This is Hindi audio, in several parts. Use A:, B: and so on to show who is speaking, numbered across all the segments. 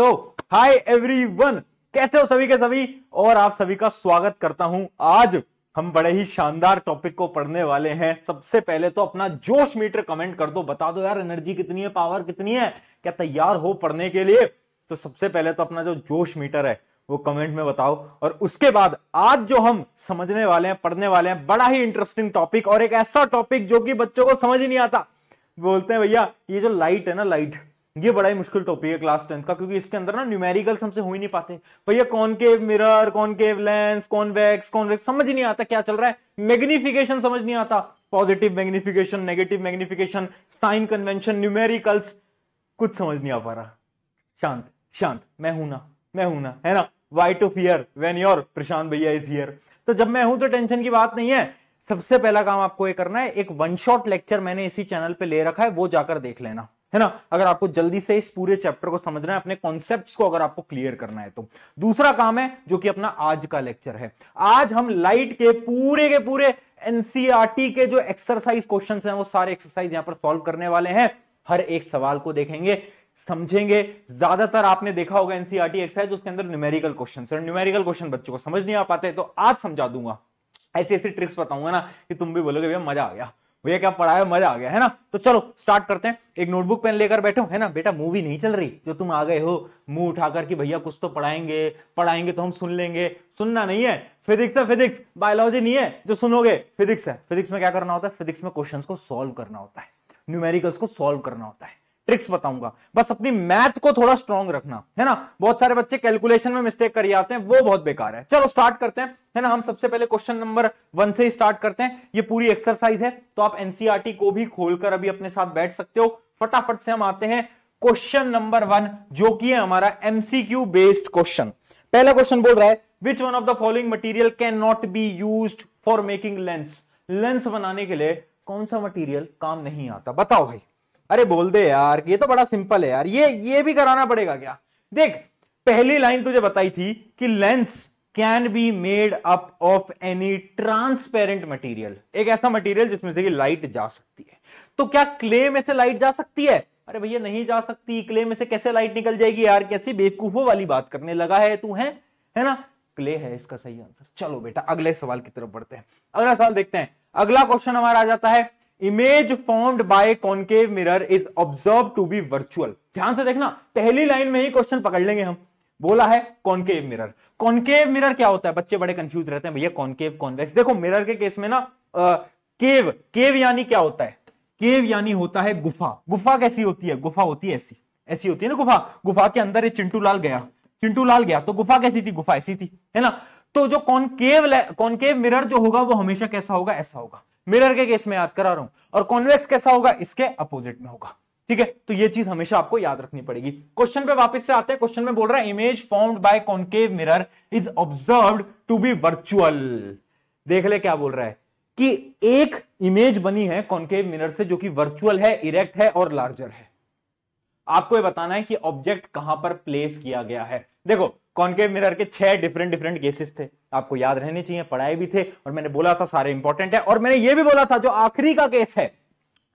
A: सो हाय एवरीवन कैसे हो सभी के सभी और आप सभी का स्वागत करता हूं आज हम बड़े ही शानदार टॉपिक को पढ़ने वाले हैं सबसे पहले तो अपना जोश मीटर कमेंट कर दो बता दो यार एनर्जी कितनी है पावर कितनी है क्या तैयार हो पढ़ने के लिए तो सबसे पहले तो अपना जो जोश मीटर है वो कमेंट में बताओ और उसके बाद आज जो हम समझने वाले हैं पढ़ने वाले हैं बड़ा ही इंटरेस्टिंग टॉपिक और एक ऐसा टॉपिक जो कि बच्चों को समझ ही नहीं आता बोलते हैं भैया ये जो लाइट है ना लाइट ये बड़ा ही मुश्किल टॉपिक है क्लास टेंथ का क्योंकि इसके अंदर ना न्यूमेरिकल हमसे हो ही नहीं पाते भैया कौन कॉनकेव मिरर कौन कॉनकेव लेंस कौन वैक्स कौन वैक्स समझ नहीं आता क्या चल रहा है मैग्निफिकेशन समझ नहीं आता positive magnification negative magnification sign convention numericals कुछ समझ नहीं आ पा रहा शांत शांत मैं हूं ना मैं हूं ना है ना why to fear when your Prashant भैया इज हियर तो जब मैं हूं तो टेंशन की बात नहीं है सबसे पहला काम आपको ये करना है एक वन शॉट लेक्चर मैंने इसी चैनल पे ले रखा है वो जाकर देख लेना है ना अगर आपको जल्दी से इस पूरे चैप्टर को समझना है अपने कॉन्सेप्ट को अगर आपको क्लियर करना है तो दूसरा काम है जो कि अपना आज का लेक्चर है आज हम लाइट के पूरे के पूरे एनसीआरटी e के जो एक्सरसाइज क्वेश्चन हैं वो सारे एक्सरसाइज यहां पर सॉल्व करने वाले हैं हर एक सवाल को देखेंगे समझेंगे ज्यादातर आपने देखा होगा एनसीआरटी एक्सरसाइज e उसके अंदर न्यूमेरिकल क्वेश्चन है न्यूमेरिकल क्वेश्चन बच्चों को समझ नहीं आ पाते तो आज समझा दूंगा ऐसी ऐसी ट्रिक्स बताऊंगा ना कि तुम भी बोलोगे भैया मजा आ गया भैया क्या पढ़ाया मजा आ गया है ना तो चलो स्टार्ट करते हैं एक नोटबुक पेन लेकर बैठो है ना बेटा मूवी नहीं चल रही जो तुम आ गए हो मुंह उठाकर कि भैया कुछ तो पढ़ाएंगे पढ़ाएंगे तो हम सुन लेंगे सुनना नहीं है फिजिक्स है फिजिक्स बायोलॉजी नहीं है जो सुनोगे फिजिक्स है फिजिक्स में क्या करना होता है फिजिक्स में क्वेश्चन को सॉल्व करना होता है न्यूमेरिकल्स को सोल्व करना होता है ट्रिक्स बताऊंगा बस अपनी मैथ को थोड़ा स्ट्रॉन्ग रखना है ना बहुत सारे बच्चे कैलकुलेशन में मिस्टेक कर आते हैं वो बहुत बेकार है चलो स्टार्ट करते हैं है ना हम सबसे पहले क्वेश्चन नंबर वन से ही स्टार्ट करते हैं ये पूरी एक्सरसाइज है तो आप एनसीआरटी e को भी खोलकर अभी अपने साथ बैठ सकते हो फटाफट से हम आते हैं क्वेश्चन नंबर वन जो कि है हमारा एमसीक्यू बेस्ड क्वेश्चन पहला क्वेश्चन बोल रहा है which one of the following material can not be use for making lens lens बनाने के लिए कौन सा मटेरियल काम नहीं आता बताओ भाई अरे बोल दे यार ये तो बड़ा सिंपल है यार ये ये भी कराना पड़ेगा क्या देख पहली लाइन तुझे बताई थी कि lens can be made up of any transparent material एक ऐसा मटीरियल जिसमें से कि लाइट जा सकती है तो क्या क्ले में से लाइट जा सकती है अरे भैया नहीं जा सकती क्ले में से कैसे लाइट निकल जाएगी यार कैसी बेवकूफों वाली बात करने लगा है तू है है ना क्ले है इसका सही आंसर चलो बेटा अगले सवाल की तरफ बढ़ते हैं अगला सवाल देखते हैं अगला क्वेश्चन हमारा आ जाता है image formed by concave mirror is observe to be virtual ध्यान से देखना पहली लाइन में ही क्वेश्चन पकड़ लेंगे हम बोला है कॉन्केव मिरर कॉन्केव मिरर क्या होता है बच्चे बड़े कंफ्यूज रहते हैं भैया कॉन्केव कॉन्वेक्स देखो मिरर के केस में ना आ, केव केव यानी क्या होता है केव यानी होता है गुफा गुफा कैसी होती है गुफा होती है ऐसी ऐसी होती है ना गुफा गुफा के अंदर चिंटू लाल गया चिंटू लाल गया तो गुफा कैसी थी गुफा ऐसी थी है ना तो जो कॉन्केव कॉन्केव मिरर जो होगा वो हमेशा कैसा होगा ऐसा होगा मिरर के केस में याद करा रहा हूं और कॉन्वेक्स कैसा होगा इसके अपोजिट में होगा ठीक है तो ये चीज हमेशा आपको याद रखनी पड़ेगी क्वेश्चन पे वापस से आते हैं क्वेश्चन में बोल रहा है image form by concave mirror is observe to be virtual देख ले क्या बोल रहा है कि एक इमेज बनी है कॉन्केव मिरर से जो कि वर्चुअल है इरेक्ट है और लार्जर है आपको ये बताना है कि ऑब्जेक्ट कहां पर प्लेस किया गया है देखो कॉन्केव मिरर के छह डिफरेंट डिफरेंट केसेस थे आपको याद रहने चाहिए पढ़ाए भी थे और मैंने बोला था सारे इंपॉर्टेंट है और मैंने ये भी बोला था जो आखिरी का केस है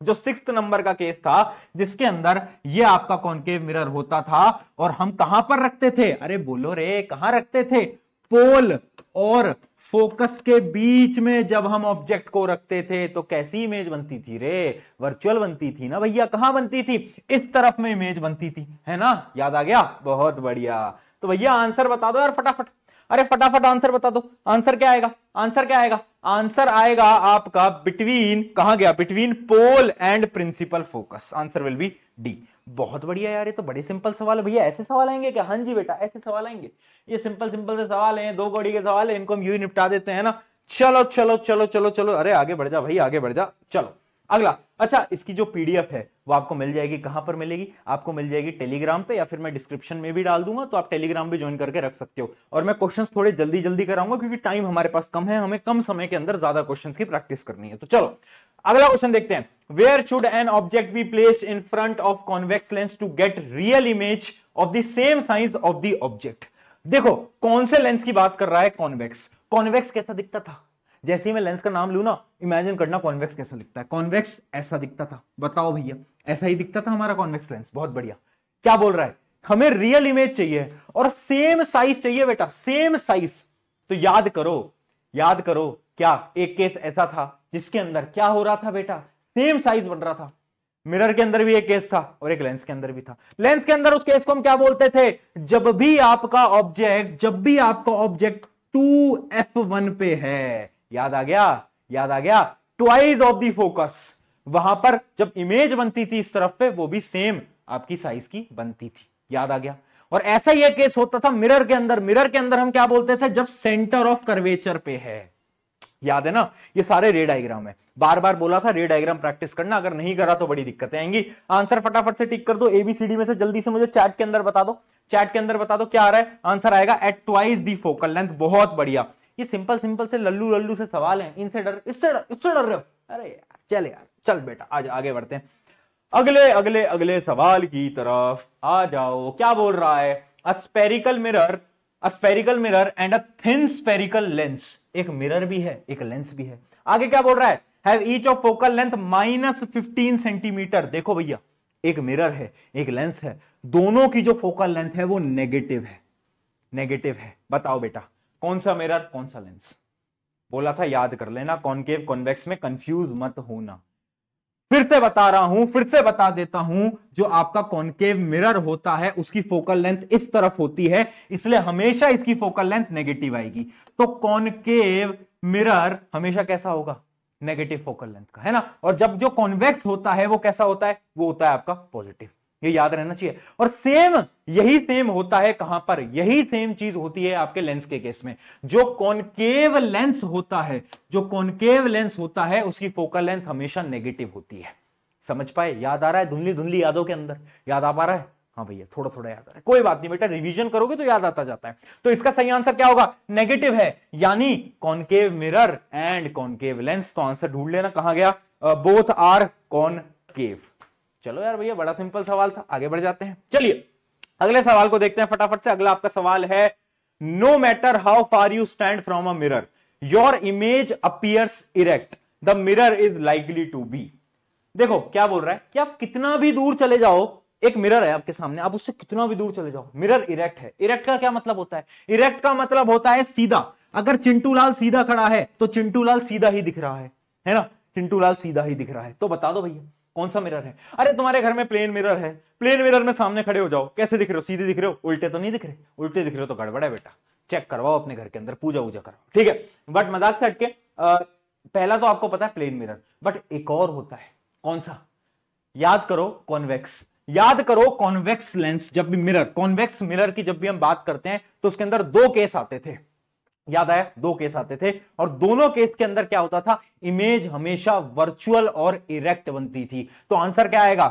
A: जो सिक्स नंबर का केस था जिसके अंदर ये आपका कॉन्केव मिरर होता था और हम कहां पर रखते थे अरे बोलो रे कहां रखते थे पोल और फोकस के बीच में जब हम ऑब्जेक्ट को रखते थे तो कैसी इमेज बनती थी रे वर्चुअल बनती थी ना भैया कहां बनती थी इस तरफ में इमेज बनती थी है ना याद आ गया बहुत बढ़िया तो भैया आंसर बता दो यार फटाफट अरे फटाफट आंसर बता दो आंसर क्या आएगा आंसर क्या आएगा आंसर आएगा आपका बिटवीन कहा गया between pole and principal focus answer will be D बहुत बढ़िया यार ये तो बड़े सिंपल सवाल है भैया ऐसे सवाल आएंगे क्या हाँ जी बेटा ऐसे सवाल आएंगे ये सिंपल सिंपल से सवाल हैं दो कौड़ी के सवाल है इनको हम यू निपटा देते हैं ना चलो चलो चलो चलो चलो अरे आगे बढ़ जा भाई आगे बढ़ जा चलो अगला अच्छा इसकी जो पीडीएफ है वो आपको मिल जाएगी कहां पर मिलेगी आपको मिल जाएगी टेलीग्राम पे या फिर मैं डिस्क्रिप्शन में भी डाल दूंगा तो आप टेलीग्राम भी ज्वाइन करके रख सकते हो और मैं क्वेश्चंस थोड़े जल्दी जल्दी कराऊंगा क्योंकि टाइम हमारे पास कम है हमें कम समय के अंदर ज्यादा क्वेश्चन की प्रैक्टिस करनी है तो चलो अगला क्वेश्चन देखते हैं where should an object be placed in front of convex lens to get real image of the same size of the object देखो कौन से लेंस की बात कर रहा है कॉन्वेक्स कॉन्वेक्स कैसा दिखता था जैसे ही मैं लेंस का नाम लू ना इमेजिन करना कॉन्वेक्स कैसा दिखता है कॉन्वेक्स ऐसा दिखता था बताओ भैया ऐसा ही दिखता था हमारा कॉन्वेक्स लेंस बहुत बढ़िया क्या बोल रहा है हमें रियल इमेज चाहिए और सेम साइज चाहिए बेटा सेम साइज तो याद करो याद करो क्या एक केस ऐसा था जिसके अंदर क्या हो रहा था बेटा सेम साइज बन रहा था मिरर के अंदर भी एक केस था और एक लेंस के अंदर भी था लेंस के अंदर उस केस को हम क्या बोलते थे जब भी आपका ऑब्जेक्ट जब भी आपका ऑब्जेक्ट टू एफ वन पे है याद आ गया याद आ गया ट्वाइज ऑफ दी फोकस वहां पर जब इमेज बनती थी इस तरफ पे वो भी सेम आपकी साइज की बनती थी याद आ गया और ऐसा ही केस होता था मिरर के अंदर मिरर के अंदर हम क्या बोलते थे जब सेंटर ऑफ कर्वेचर पे है याद है ना ये सारे रे डायग्राम है बार बार बोला था रे डायग्राम प्रैक्टिस करना अगर नहीं करा तो बड़ी दिक्कतें आएंगी आंसर फटाफट से टिक कर दो एबीसीडी में से जल्दी से मुझे चैट के अंदर बता दो चैट के अंदर बता दो क्या आ रहा है आंसर आएगा at twice the focal length बहुत बढ़िया ये सिंपल सिंपल से लल्लू लल्लू से सवाल है इनसे डर इससे डर इससे डर रहे हो अरे यार चल यार चल बेटा आज आगे बढ़ते हैं अगले अगले अगले सवाल की तरफ आ जाओ क्या बोल रहा है a spherical mirror a spherical mirror and a thin spherical lens एक मिरर भी है एक लेंस भी है आगे क्या बोल रहा है have each of focal length minus fifteen centimetre देखो भैया एक मिरर है एक लेंस है दोनों की जो फोकल लेंथ है वो नेगेटिव है नेगेटिव है बताओ बेटा कौन सा मेरा कौन सा लेंस बोला था याद कर लेना कॉनकेव कॉन्वेक्स में कंफ्यूज मत होना फिर से बता रहा हूं फिर से बता देता हूं जो आपका कॉनकेव मिरर होता है उसकी फोकल लेंथ इस तरफ होती है इसलिए हमेशा इसकी फोकल लेंथ नेगेटिव आएगी तो कॉन्केव मिरर हमेशा कैसा होगा नेगेटिव फोकल लेंथ का है ना और जब जो कॉन्वेक्स होता है वो कैसा होता है वो होता है आपका पॉजिटिव ये याद रहना चाहिए और सेम यही सेम होता है कहां पर यही सेम चीज होती है आपके लेंस के केस में जो कॉनकेव लेंस होता है जो कॉनकेव लेंस होता है उसकी फोकल लेंथ हमेशा नेगेटिव होती है समझ पाए याद आ रहा है धुंधली धुंधली यादों के अंदर याद आ पा रहा है हाँ भैया थोड़ा थोड़ा याद आ रहा है कोई बात नहीं बेटा रिवीजन करोगे तो याद आता जाता है तो इसका सही आंसर क्या होगा नेगेटिव है यानी concave mirror and concave lens तो आंसर ढूंढ लेना कहा गया बोथ आर कॉनकेव चलो यार भैया बड़ा सिंपल सवाल था आगे बढ़ जाते हैं चलिए अगले सवाल को देखते हैं फटाफट से अगला आपका सवाल है no matter how far you stand from a mirror your image appears erect the mirror is likely to be देखो क्या बोल रहा है कि आप कितना भी दूर चले जाओ एक मिरर है आपके सामने आप उससे कितना भी दूर चले जाओ मिरर इरेक्ट है इरेक्ट का क्या मतलब होता है इरेक्ट का मतलब होता है सीधा अगर चिंटूलाल सीधा खड़ा है तो चिंटूलाल सीधा ही दिख रहा है है ना चिंटूलाल सीधा ही दिख रहा है तो बता दो भैया कौन सा मिरर है अरे तुम्हारे घर में प्लेन मिरर है प्लेन मिरर में सामने खड़े हो जाओ कैसे दिख रहे हो सीधे दिख रहे हो उल्टे तो नहीं दिख रहे उल्टे दिख रहे हो तो गड़बड़ है बेटा चेक करवाओ अपने घर के अंदर पूजा वूजा करवाओ ठीक है बट मजाक से हटके पहला तो आपको पता है प्लेन मिरर बट एक और होता है कौन सा याद करो कॉन्वेक्स याद करो कॉन्वेक्स लेंस जब भी मिरर कॉन्वेक्स मिरर की जब भी हम बात करते हैं तो उसके अंदर दो केस आते थे याद आया दो केस आते थे और दोनों केस के अंदर क्या होता था इमेज हमेशा वर्चुअल और इरेक्ट बनती थी तो आंसर क्या आएगा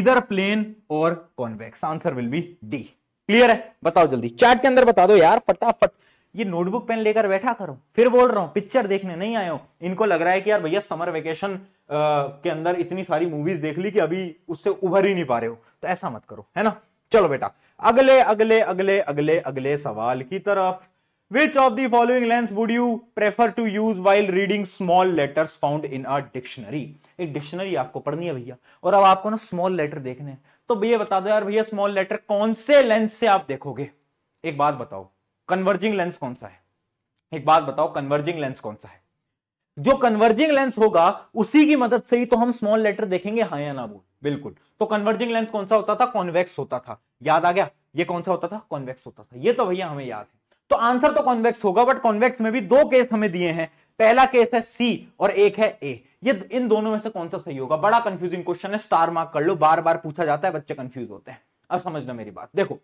A: इधर प्लेन और convex answer will be D clear है बताओ जल्दी चैट के अंदर बता दो यार फटाफट ये नोटबुक पेन लेकर बैठा करो फिर बोल रहा हूं पिक्चर देखने नहीं आयो इनको लग रहा है कि यार भैया समर वेकेशन के अंदर इतनी सारी मूवीज देख ली कि अभी उससे उभर ही नहीं पा रहे हो तो ऐसा मत करो है ना चलो बेटा अगले अगले अगले अगले अगले सवाल की तरफ Which of the following lens would you prefer to use while reading small letters found in a dictionary? एक डिक्शनरी आपको पढ़नी है भैया और अब आपको ना स्मॉल लेटर देखने हैं तो भैया बता दो यार भैया स्मॉल लेटर कौन से लेंस से आप देखोगे एक बात बताओ कन्वर्जिंग लेंस कौन सा है एक बात बताओ कन्वर्जिंग लेंस कौन सा है जो कन्वर्जिंग लेंस होगा उसी की मदद से ही तो हम स्मॉल लेटर देखेंगे हाँ या ना बोल बिल्कुल तो कन्वर्जिंग लेंस कौन सा होता था कॉन्वेक्स होता था याद आ गया ये कौन सा होता था कॉन्वेक्स होता था ये तो भैया हमें याद है तो आंसर तो कॉन्वेक्स होगा बट कॉन्वेक्स में भी दो केस हमें दिए हैं पहला केस है सी और एक है ए ये इन दोनों में से कौन सा सही होगा बड़ा कंफ्यूजिंग क्वेश्चन है स्टार मार्क कर लो बार बार पूछा जाता है बच्चे कंफ्यूज होते हैं अब समझना मेरी बात देखो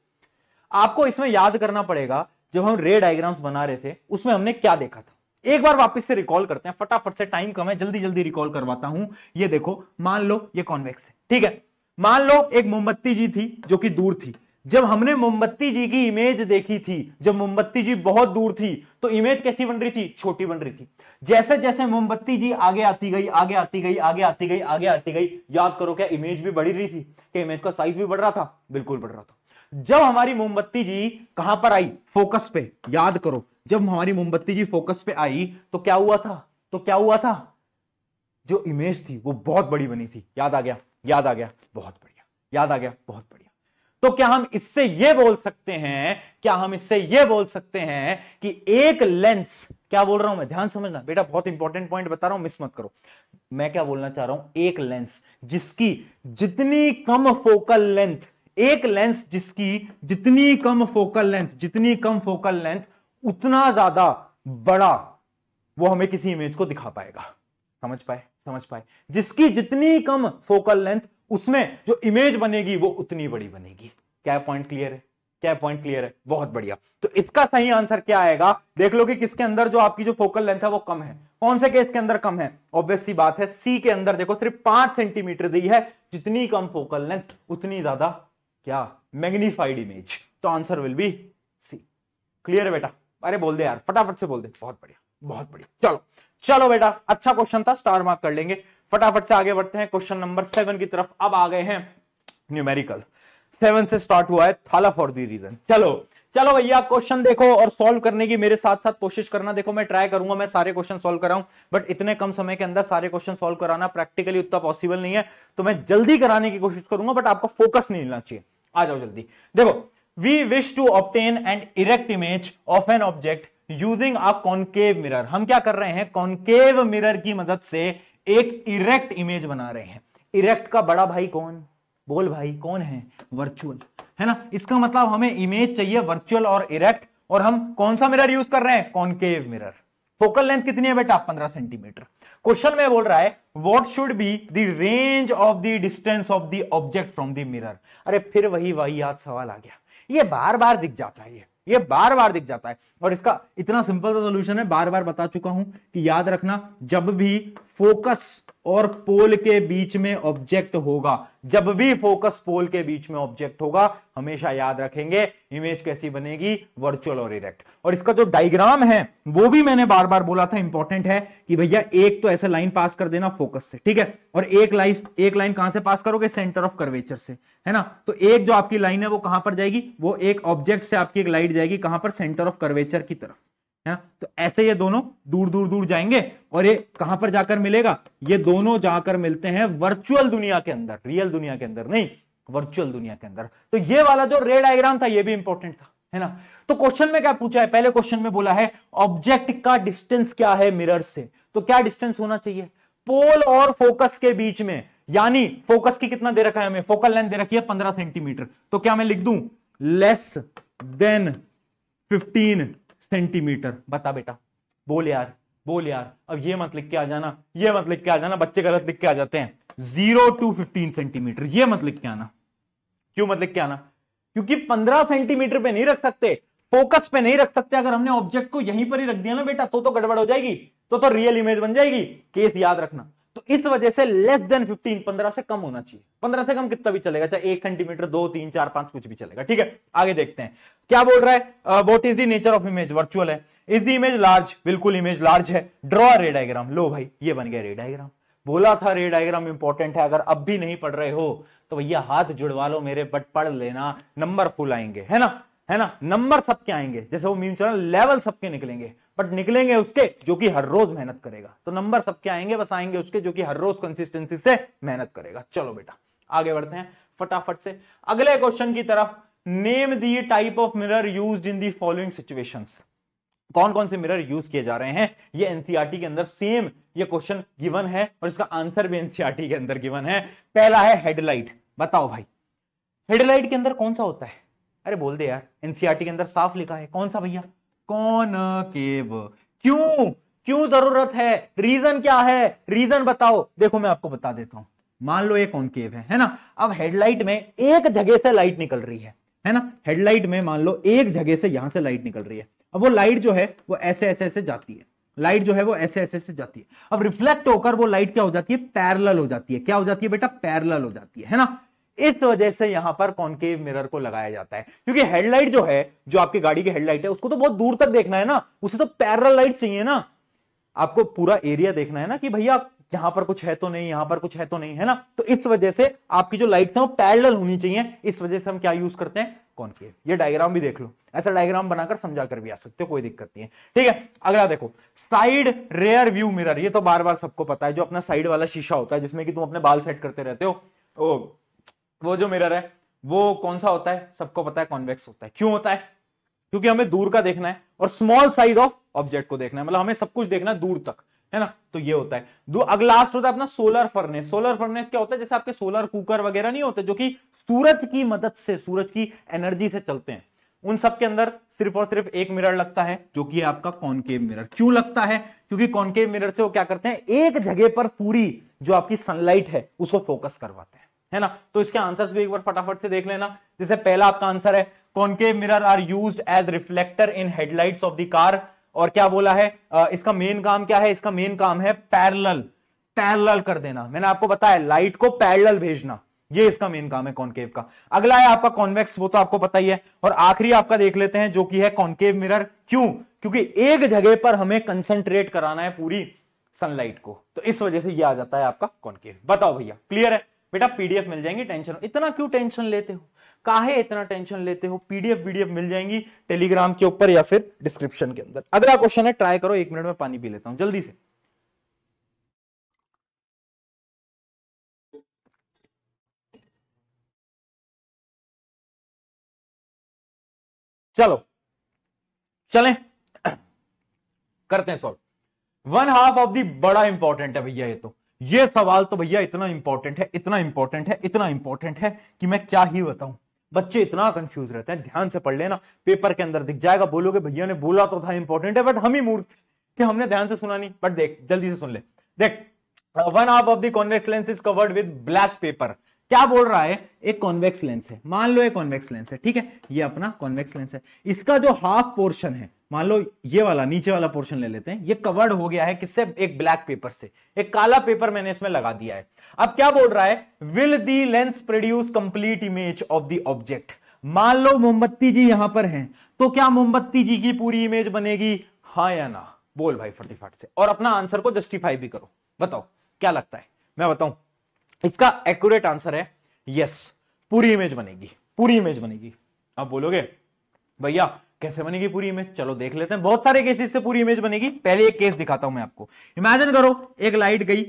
A: आपको इसमें याद करना पड़ेगा जब हम रे डायग्राम्स बना रहे थे उसमें हमने क्या देखा था एक बार वापस से रिकॉल करते हैं फटाफट से टाइम कम है जल्दी जल्दी रिकॉल करवाता हूं ये देखो मान लो ये कॉन्वेक्स है ठीक है मान लो एक मोमबत्ती जी थी जो कि दूर थी जब हमने मोमबत्ती जी की इमेज देखी थी जब मोमबत्ती जी बहुत दूर थी तो इमेज कैसी बन रही थी छोटी बन रही थी जैसे जैसे मोमबत्ती जी आगे आती गई आगे आती गई आगे आती गई आगे आती गई याद करो क्या इमेज भी बढ़ रही थी क्या इमेज का साइज भी बढ़ रहा था बिल्कुल बढ़ रहा था जब हमारी मोमबत्ती जी कहां पर आई फोकस पे याद करो जब हमारी मोमबत्ती जी फोकस पे आई तो क्या हुआ था तो क्या हुआ था जो इमेज थी वो बहुत बड़ी बनी थी याद आ गया याद आ गया बहुत बढ़िया याद आ गया बहुत बढ़िया तो क्या हम इससे यह बोल सकते हैं क्या हम इससे यह बोल सकते हैं कि एक लेंस क्या बोल रहा हूं मैं ध्यान समझना बेटा बहुत इंपॉर्टेंट पॉइंट बता रहा हूं मिस मत करो मैं क्या बोलना चाह रहा हूं एक लेंस जिसकी जितनी कम फोकल लेंथ एक लेंस जिसकी जितनी कम फोकल लेंथ जितनी कम फोकल लेंथ उतना ज्यादा बड़ा वो हमें किसी इमेज को दिखा पाएगा समझ पाए समझ पाए जिसकी जितनी कम फोकल लेंथ उसमें जो इमेज बनेगी वो उतनी बड़ी बनेगी क्या पॉइंट क्लियर है क्या पॉइंट क्लियर है बहुत बढ़िया तो इसका सही आंसर क्या आएगा देख लो कि किसके अंदर जो आपकी जो फोकल लेंथ है वो कम है कौन से केस के अंदर कम है ऑब्वियस सी बात है सी के अंदर देखो सिर्फ पांच सेंटीमीटर दी है जितनी कम फोकल लेंथ उतनी ज्यादा क्या मैग्निफाइड इमेज तो answer will be C clear है बेटा अरे बोल दे यार फटाफट से बोल दे बहुत बढ़िया बहुत बढ़िया चलो चलो बेटा अच्छा क्वेश्चन था स्टार मार्क कर लेंगे फटाफट से आगे बढ़ते हैं क्वेश्चन नंबर सेवन की तरफ अब आ गए हैं न्यूमेरिकल सेवन से स्टार्ट हुआ है थाला फॉर दी रीजन चलो चलो भैया क्वेश्चन देखो और सॉल्व करने की मेरे साथ साथ कोशिश करना देखो मैं ट्राई करूंगा मैं सारे क्वेश्चन सॉल्व कराऊं बट इतने कम समय के अंदर सारे क्वेश्चन सॉल्व कराना प्रैक्टिकली उतना पॉसिबल नहीं है तो मैं जल्दी कराने की कोशिश करूंगा बट आपको फोकस नहीं लेना चाहिए आ जाओ जल्दी देखो we wish to obtain and erect image of an object using a concave mirror हम क्या कर रहे हैं कॉन्केव मिरर की मदद से एक इरेक्ट इमेज बना रहे हैं इरेक्ट का बड़ा भाई कौन बोल भाई कौन है वर्चुअल है ना इसका मतलब हमें इमेज चाहिए वर्चुअल और इरेक्ट और हम कौन सा मिरर यूज कर रहे हैं कॉनकेव मिरर फोकल लेंथ कितनी है बेटा 15 सेंटीमीटर क्वेश्चन में बोल रहा है what should be the range of the distance of the object from the mirror अरे फिर वही वही याद सवाल आ गया ये बार बार दिख जाता है ये ये बार बार दिख जाता है और इसका इतना सिंपल सा सोल्यूशन है बार बार बता चुका हूं कि याद रखना जब भी फोकस और पोल के बीच में ऑब्जेक्ट होगा जब भी फोकस पोल के बीच में ऑब्जेक्ट होगा हमेशा याद रखेंगे इमेज कैसी बनेगी वर्चुअल और इरेक्ट और इसका जो डायग्राम है वो भी मैंने बार बार बोला था इंपॉर्टेंट है कि भैया एक तो ऐसे लाइन पास कर देना फोकस से ठीक है और एक लाइन एक लाइन कहां से पास करोगे सेंटर ऑफ कर्वेचर से है ना तो एक जो आपकी लाइन है वो कहां पर जाएगी वो एक ऑब्जेक्ट से आपकी एक लाइट जाएगी कहां पर सेंटर ऑफ कर्वेचर की तरफ है तो ऐसे ये दोनों दूर दूर दूर जाएंगे और ये कहां पर जाकर मिलेगा ये दोनों जाकर मिलते हैं वर्चुअल दुनिया के अंदर रियल दुनिया के अंदर नहीं वर्चुअल दुनिया के अंदर तो ये वाला जो रे डायग्राम था ये भी इंपॉर्टेंट था है ना तो क्वेश्चन में क्या पूछा है पहले क्वेश्चन में बोला है ऑब्जेक्ट का डिस्टेंस क्या है मिरर से तो क्या डिस्टेंस होना चाहिए पोल और फोकस के बीच में यानी फोकस की कितना दे रखा है हमें फोकल लेंथ दे रखी है पंद्रह सेंटीमीटर तो क्या मैं लिख दू लेस देन फिफ्टीन सेंटीमीटर बता बेटा बोल यार बोल यार अब ये मत लिख के आ जाना ये मत लिख के आ जाना बच्चे गलत लिख के आ जाते हैं जीरो टू फिफ्टीन सेंटीमीटर ये मत लिख के आना क्यों मत लिख के आना क्योंकि पंद्रह सेंटीमीटर पे नहीं रख सकते फोकस पे नहीं रख सकते अगर हमने ऑब्जेक्ट को यहीं पर ही रख दिया ना बेटा तो तो गड़बड़ हो जाएगी तो तो रियल इमेज बन जाएगी केस याद रखना तो इस वजह से लेस देन 15 15 से कम होना चाहिए 15 से कम कितना भी चलेगा चाहे एक सेंटीमीटर दो तीन चार पांच कुछ भी चलेगा ठीक है आगे देखते हैं क्या बोल रहा है what is the nature of image virtual है इज द इमेज लार्ज बिल्कुल इमेज लार्ज है ड्रॉ रे डायग्राम लो भाई ये बन गया रे डायग्राम बोला था रे डायग्राम इंपॉर्टेंट है अगर अब भी नहीं पढ़ रहे हो तो भैया हाथ जुड़वा लो मेरे बट पढ़ लेना नंबर फुल आएंगे है ना है ना नंबर सबके आएंगे जैसे वो मीम चैनल लेवल सबके निकलेंगे बट निकलेंगे उसके जो कि हर रोज मेहनत करेगा तो नंबर सबके आएंगे बस आएंगे उसके जो कि हर रोज कंसिस्टेंसी से मेहनत करेगा चलो बेटा आगे बढ़ते हैं फटाफट से अगले क्वेश्चन की तरफ name the type of mirror use in the following situation कौन कौन से मिरर यूज किए जा रहे हैं ये एनसीआरटी e के अंदर सेम ये क्वेश्चन गिवन है और इसका आंसर भी एनसीआरटी e के अंदर गिवन है पहला है हेडलाइट बताओ भाई हेडलाइट के अंदर कौन सा होता है अरे बोल दे यार एनसीआरटी e के अंदर साफ लिखा है कौन सा भैया कौन केव क्यों क्यों जरूरत है रीजन क्या है रीजन बताओ देखो मैं आपको बता देता हूं मान लो ये केव है है ना अब हेडलाइट में एक जगह से लाइट निकल रही है है ना हेडलाइट में मान लो एक जगह से यहां से लाइट निकल रही है अब वो लाइट जो है वो ऐसे ऐसे ऐसे जाती है लाइट जो है वो ऐसे ऐसे से जाती है अब रिफ्लेक्ट होकर वो लाइट क्या हो जाती है पैरल हो जाती है क्या हो जाती है बेटा पैरल हो जाती है है ना इस वजह से यहां पर कॉनकेव मिरर को लगाया जाता है क्योंकि हेडलाइट जो है जो आपकी गाड़ी की हेडलाइट है उसको तो बहुत दूर तक देखना है ना उसे तो पैरल लाइट चाहिए ना आपको पूरा एरिया देखना है ना कि भैया यहां पर कुछ है तो नहीं यहां पर कुछ है तो नहीं है ना तो इस वजह से आपकी जो लाइट्स है वो पैरल होनी चाहिए इस वजह से हम क्या यूज करते हैं कॉन्केव ये डायग्राम भी देख लो ऐसा डायग्राम बनाकर समझा कर भी आ सकते हो कोई दिक्कत नहीं है ठीक है अगला देखो साइड रेयर व्यू मिरर ये तो बार बार सबको पता है जो अपना साइड वाला शीशा होता है जिसमें कि तुम अपने बाल सेट करते रहते हो ओ वो जो मिरर है वो कौन सा होता है सबको पता है कॉन्वेक्स होता है क्यों होता है क्योंकि हमें दूर का देखना है और स्मॉल साइज ऑफ ऑब्जेक्ट को देखना है मतलब हमें सब कुछ देखना है दूर तक है ना तो ये होता है अगला लास्ट होता है अपना सोलर फर्नेस सोलर फर्नेस क्या होता है जैसे आपके सोलर कुकर वगैरह नहीं होते जो कि सूरज की मदद से सूरज की एनर्जी से चलते हैं उन सब के अंदर सिर्फ और सिर्फ एक मिरर लगता है जो कि आपका कॉनकेव मिरर क्यों लगता है क्योंकि कॉनकेव मिरर से वो क्या करते हैं एक जगह पर पूरी जो आपकी सनलाइट है उसको फोकस करवाते हैं है ना तो इसके आंसर्स भी एक बार फटाफट से देख लेना जैसे पहला आपका आंसर है concave mirror are use as reflector in headlights of the car और क्या बोला है इसका मेन काम क्या है इसका मेन काम है पैरल पैरल कर देना मैंने आपको बताया लाइट को पैरल भेजना ये इसका मेन काम है कॉन्केव का अगला है आपका कॉन्वेक्स वो तो आपको पता ही है और आखिरी आपका देख लेते हैं जो कि है कॉन्केव मिरर क्यों क्योंकि एक जगह पर हमें कंसंट्रेट कराना है पूरी सनलाइट को तो इस वजह से ये आ जाता है आपका कॉन्केव बताओ भैया क्लियर है बेटा पीडीएफ मिल जाएंगी टेंशन इतना क्यों टेंशन लेते हो काहे इतना टेंशन लेते हो पीडीएफ वीडीएफ मिल जाएंगी टेलीग्राम के ऊपर या फिर डिस्क्रिप्शन के अंदर अगला क्वेश्चन है ट्राई करो एक मिनट में पानी पी लेता हूं जल्दी से चलो चलें करते हैं solve one half of the बड़ा इंपॉर्टेंट है भैया ये तो ये सवाल तो भैया इतना इंपॉर्टेंट है इतना इंपॉर्टेंट है इतना इंपॉर्टेंट है कि मैं क्या ही बताऊं बच्चे इतना कंफ्यूज रहते हैं ध्यान से पढ़ लेना पेपर के अंदर दिख जाएगा बोलोगे भैया ने बोला तो था इंपॉर्टेंट है बट हम ही मूर्ख कि हमने ध्यान से सुना नहीं बट देख जल्दी से सुन ले देख one half of the convex lens is covered with black paper क्या बोल रहा है एक कॉन्वेक्स लेंस है मान लो एक कॉन्वेक्स लेंस है ठीक है ये अपना कॉन्वेक्स लेंस है इसका जो हाफ पोर्शन है मान लो ये वाला नीचे वाला पोर्शन ले लेते हैं ये कवर्ड हो गया है किससे एक ब्लैक पेपर से एक काला पेपर मैंने इसमें लगा दिया है अब क्या बोल रहा है will the lens produce complete image of the object मान लो मोमबत्ती जी यहां पर हैं तो क्या मोमबत्ती जी की पूरी इमेज बनेगी हाँ या ना बोल भाई फटाफट से और अपना आंसर को जस्टिफाई भी करो बताओ क्या लगता है मैं बताऊं इसका एक्यूरेट आंसर है यस पूरी इमेज बनेगी पूरी इमेज बनेगी आप बोलोगे भैया कैसे बनेगी पूरी इमेज चलो देख लेते हैं बहुत सारे केसेस से पूरी इमेज बनेगी पहले एक केस दिखाता हूं मैं आपको इमेजिन करो एक लाइट गई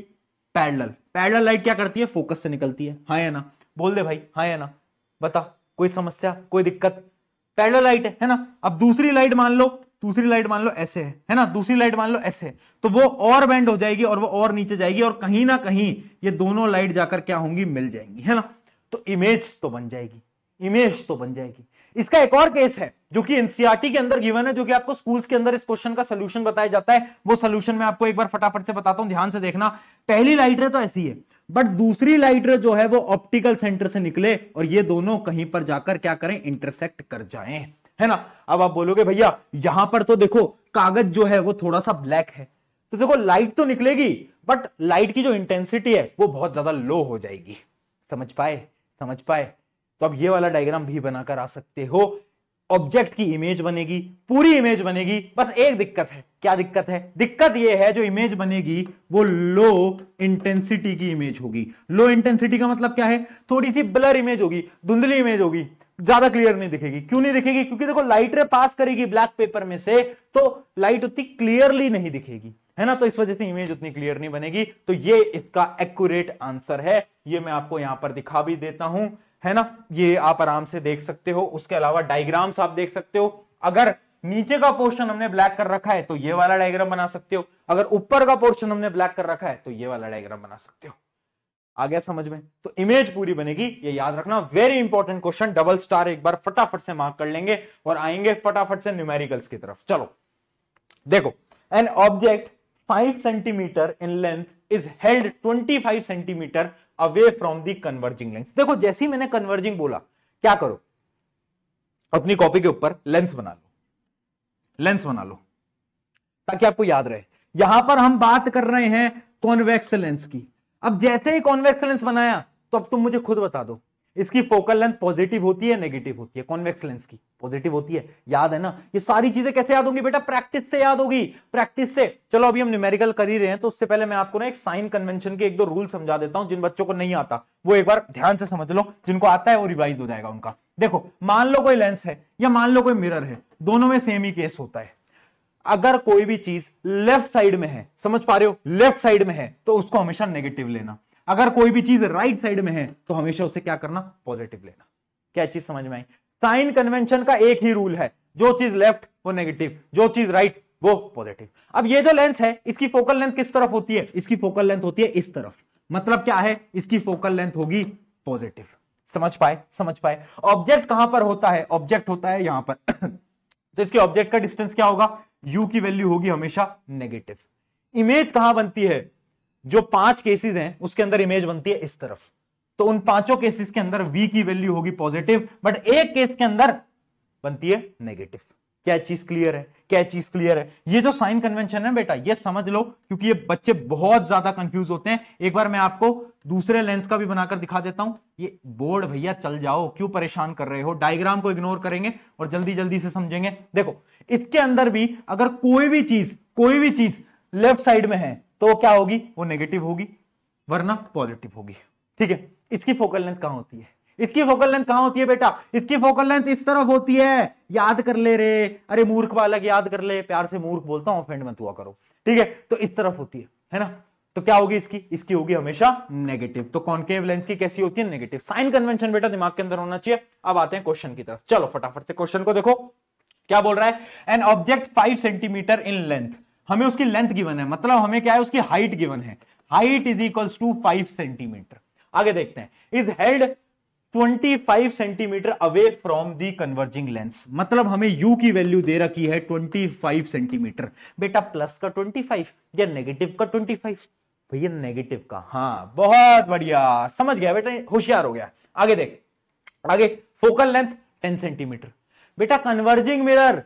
A: पैरेलल पैरेलल लाइट क्या करती है फोकस से निकलती है हाँ या ना बोल दे भाई हाँ या ना बता कोई समस्या कोई दिक्कत पैरेलल लाइट है, है ना अब दूसरी लाइट मान लो दूसरी लाइट मान लो ऐसे है है ना दूसरी लाइट मान लो ऐसे तो वो और बेंड हो जाएगी और वो और नीचे जाएगी और कहीं ना कहीं ये दोनों लाइट जाकर क्या होंगी मिल जाएंगी है ना तो इमेज तो बन जाएगी इमेज तो बन जाएगी इसका एक और केस है जो कि एनसीआरटी e के अंदर गिवन है जो कि आपको स्कूल्स के अंदर इस क्वेश्चन का सोल्यूशन बताया जाता है वो सोल्यूशन में आपको एक बार फटाफट से बताता हूं ध्यान से देखना पहली लाइट रे तो ऐसी है बट दूसरी लाइट रे जो है वो ऑप्टिकल सेंटर से निकले और ये दोनों कहीं पर जाकर क्या करें इंटरसेक्ट कर जाएं है ना अब आप बोलोगे भैया यहां पर तो देखो कागज जो है वो थोड़ा सा ब्लैक है तो देखो लाइट तो निकलेगी बट लाइट की जो इंटेंसिटी है वो बहुत ज्यादा लो हो जाएगी समझ पाए समझ पाए तो अब ये वाला डायग्राम भी बनाकर आ सकते हो ऑब्जेक्ट की इमेज बनेगी पूरी इमेज बनेगी बस एक दिक्कत है क्या दिक्कत है दिक्कत यह है जो इमेज बनेगी वो लो इंटेंसिटी की इमेज होगी लो इंटेंसिटी का मतलब क्या है थोड़ी सी ब्लर इमेज होगी धुंधली इमेज होगी ज्यादा क्लियर नहीं दिखेगी क्यों नहीं दिखेगी क्योंकि देखो लाइट रे पास करेगी ब्लैक पेपर में से तो लाइट उतनी क्लियरली नहीं दिखेगी है ना तो इस वजह से इमेज उतनी क्लियर नहीं बनेगी तो ये इसका एक्यूरेट आंसर है ये मैं आपको यहां पर दिखा भी देता हूं है ना ये आप आराम से देख सकते हो उसके अलावा डायग्राम्स आप देख सकते हो अगर नीचे का पोर्शन हमने ब्लैक कर रखा है तो ये वाला डायग्राम बना सकते हो अगर ऊपर का पोर्शन हमने ब्लैक कर रखा है तो ये वाला डायग्राम बना सकते हो आ गया समझ में तो इमेज पूरी बनेगी ये याद रखना very important question double star एक बार फटाफट से मार्क कर लेंगे और आएंगे फटाफट से न्यूमेरिकल्स की तरफ चलो देखो an object five centimetre in length is held twenty five centimetre away from the converging lens देखो जैसी मैंने कन्वर्जिंग बोला क्या करो अपनी कॉपी के ऊपर लेंस बना लो लेंस बना लो ताकि आपको याद रहे यहां पर हम बात कर रहे हैं कॉन्वेक्स लेंस की अब जैसे ही कॉन्वेक्स लेंस बनाया तो अब तुम मुझे खुद बता दो इसकी फोकल लेंथ पॉजिटिव होती है नेगेटिव होती है कॉन्वेक्स लेंस की पॉजिटिव होती है याद है ना ये सारी चीजें कैसे याद होंगी बेटा प्रैक्टिस से याद होगी प्रैक्टिस से चलो अभी हम न्यूमेरिकल कर ही रहे हैं तो उससे पहले मैं आपको ना एक साइन कन्वेंशन के एक दो रूल समझा देता हूं जिन बच्चों को नहीं आता वो एक बार ध्यान से समझ लो जिनको आता है वो रिवाइज हो जाएगा उनका देखो मान लो कोई लेंस है या मान लो कोई मिरर है दोनों में सेम ही केस होता है अगर कोई भी चीज लेफ्ट साइड में है समझ पा रहे हो लेफ्ट साइड में है तो उसको हमेशा नेगेटिव लेना अगर कोई भी चीज राइट साइड में है तो हमेशा उसे क्या करना पॉजिटिव लेना क्या चीज समझ में आई साइन कन्वेंशन का एक ही रूल है जो चीज लेफ्ट वो नेगेटिव जो चीज राइट वो पॉजिटिव अब ये जो लेंस है इसकी फोकल लेंथ किस तरफ होती है इसकी फोकल लेंथ होती है इस तरफ मतलब क्या है इसकी फोकल लेंथ होगी पॉजिटिव समझ पाए समझ पाए ऑब्जेक्ट कहां पर होता है ऑब्जेक्ट होता है यहां पर तो इसके ऑब्जेक्ट का डिस्टेंस क्या होगा यू की वैल्यू होगी हमेशा नेगेटिव इमेज कहां बनती है जो पांच केसेस हैं उसके अंदर इमेज बनती है इस तरफ तो उन पांचों केसेस के अंदर वी की वैल्यू होगी पॉजिटिव बट एक केस के अंदर बनती है नेगेटिव क्या चीज क्लियर है क्या चीज क्लियर है ये जो साइन कन्वेंशन है बेटा ये समझ लो क्योंकि ये बच्चे बहुत ज्यादा कंफ्यूज होते हैं एक बार मैं आपको दूसरे लेंस का भी बनाकर दिखा देता हूं ये बोर्ड भैया चल जाओ क्यों परेशान कर रहे हो डायग्राम को इग्नोर करेंगे और जल्दी जल्दी से समझेंगे देखो इसके अंदर भी अगर कोई भी चीज कोई भी चीज लेफ्ट साइड में है तो क्या होगी वो नेगेटिव होगी वरना पॉजिटिव होगी ठीक है इसकी फोकल लेंथ कहां होती है इसकी फोकल लेंथ कहां होती है बेटा इसकी फोकल लेंथ इस तरफ होती है याद कर ले रे अरे मूर्ख बालक याद कर ले प्यार से मूर्ख बोलता हूं फ्रेंड मत हुआ करो ठीक है तो इस तरफ होती है है ना तो क्या होगी इसकी इसकी होगी हमेशा नेगेटिव तो कॉन्केव लेंस की कैसी होती है नेगेटिव साइन कन्वेंशन बेटा दिमाग के अंदर होना चाहिए अब आते हैं क्वेश्चन की तरफ चलो फटाफट से क्वेश्चन को देखो क्या बोल रहा है an object five centimetre in length हमें उसकी लेंथ गिवन है मतलब हमें क्या है उसकी हाइट गिवन है height is equals to five centimetre आगे देखते हैं is held 25 centimetre away from the converging lens मतलब हमें u की वैल्यू दे रखी है 25 सेंटीमीटर बेटा प्लस का 25 या नेगेटिव का 25 भैया नेगेटिव का हाँ बहुत बढ़िया समझ गया बेटा होशियार हो गया आगे देख आगे फोकल लेंथ 10 सेंटीमीटर बेटा कन्वर्जिंग मिरर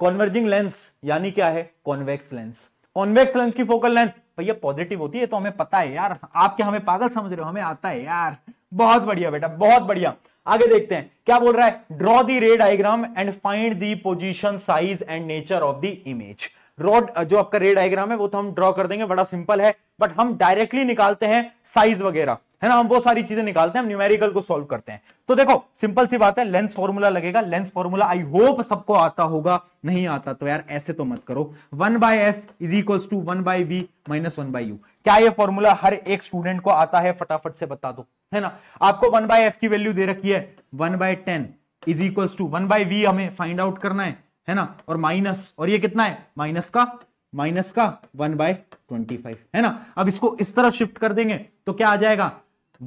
A: कॉन्वर्जिंग लेंस यानी क्या है कॉन्वेक्स लेंस कॉन्वेक्स लेंस की फोकल लेंथ भैया पॉजिटिव होती है तो हमें पता है यार आप क्या हमें पागल समझ रहे हो हमें आता है यार बहुत बढ़िया बेटा बहुत बढ़िया आगे देखते हैं क्या बोल रहा है draw the ray diagram and find the position size and nature of the image रोड जो आपका रे डायग्राम है वो तो हम ड्रॉ कर देंगे बड़ा सिंपल है बट हम डायरेक्टली निकालते हैं साइज वगैरह है ना हम वो सारी चीजें निकालते हैं हम न्यूमेरिकल को सॉल्व करते हैं तो देखो सिंपल सी बात है लेंस फॉर्मूला लगेगा लेंस फॉर्मूला आई होप सबको आता होगा नहीं आता तो यार ऐसे तो मत करो one by F is equal to one by V minus one by U क्या ये फॉर्मूला हर एक स्टूडेंट को आता है फटाफट से बता दो है ना आपको वन बाय एफ की वैल्यू दे रखी है one by ten is equal to one by V हमें फाइंड आउट करना है है ना और माइनस और ये कितना है माइनस का माइनस का वन बाय ट्वेंटी फाइव है ना अब इसको इस तरह शिफ्ट कर देंगे तो क्या आ जाएगा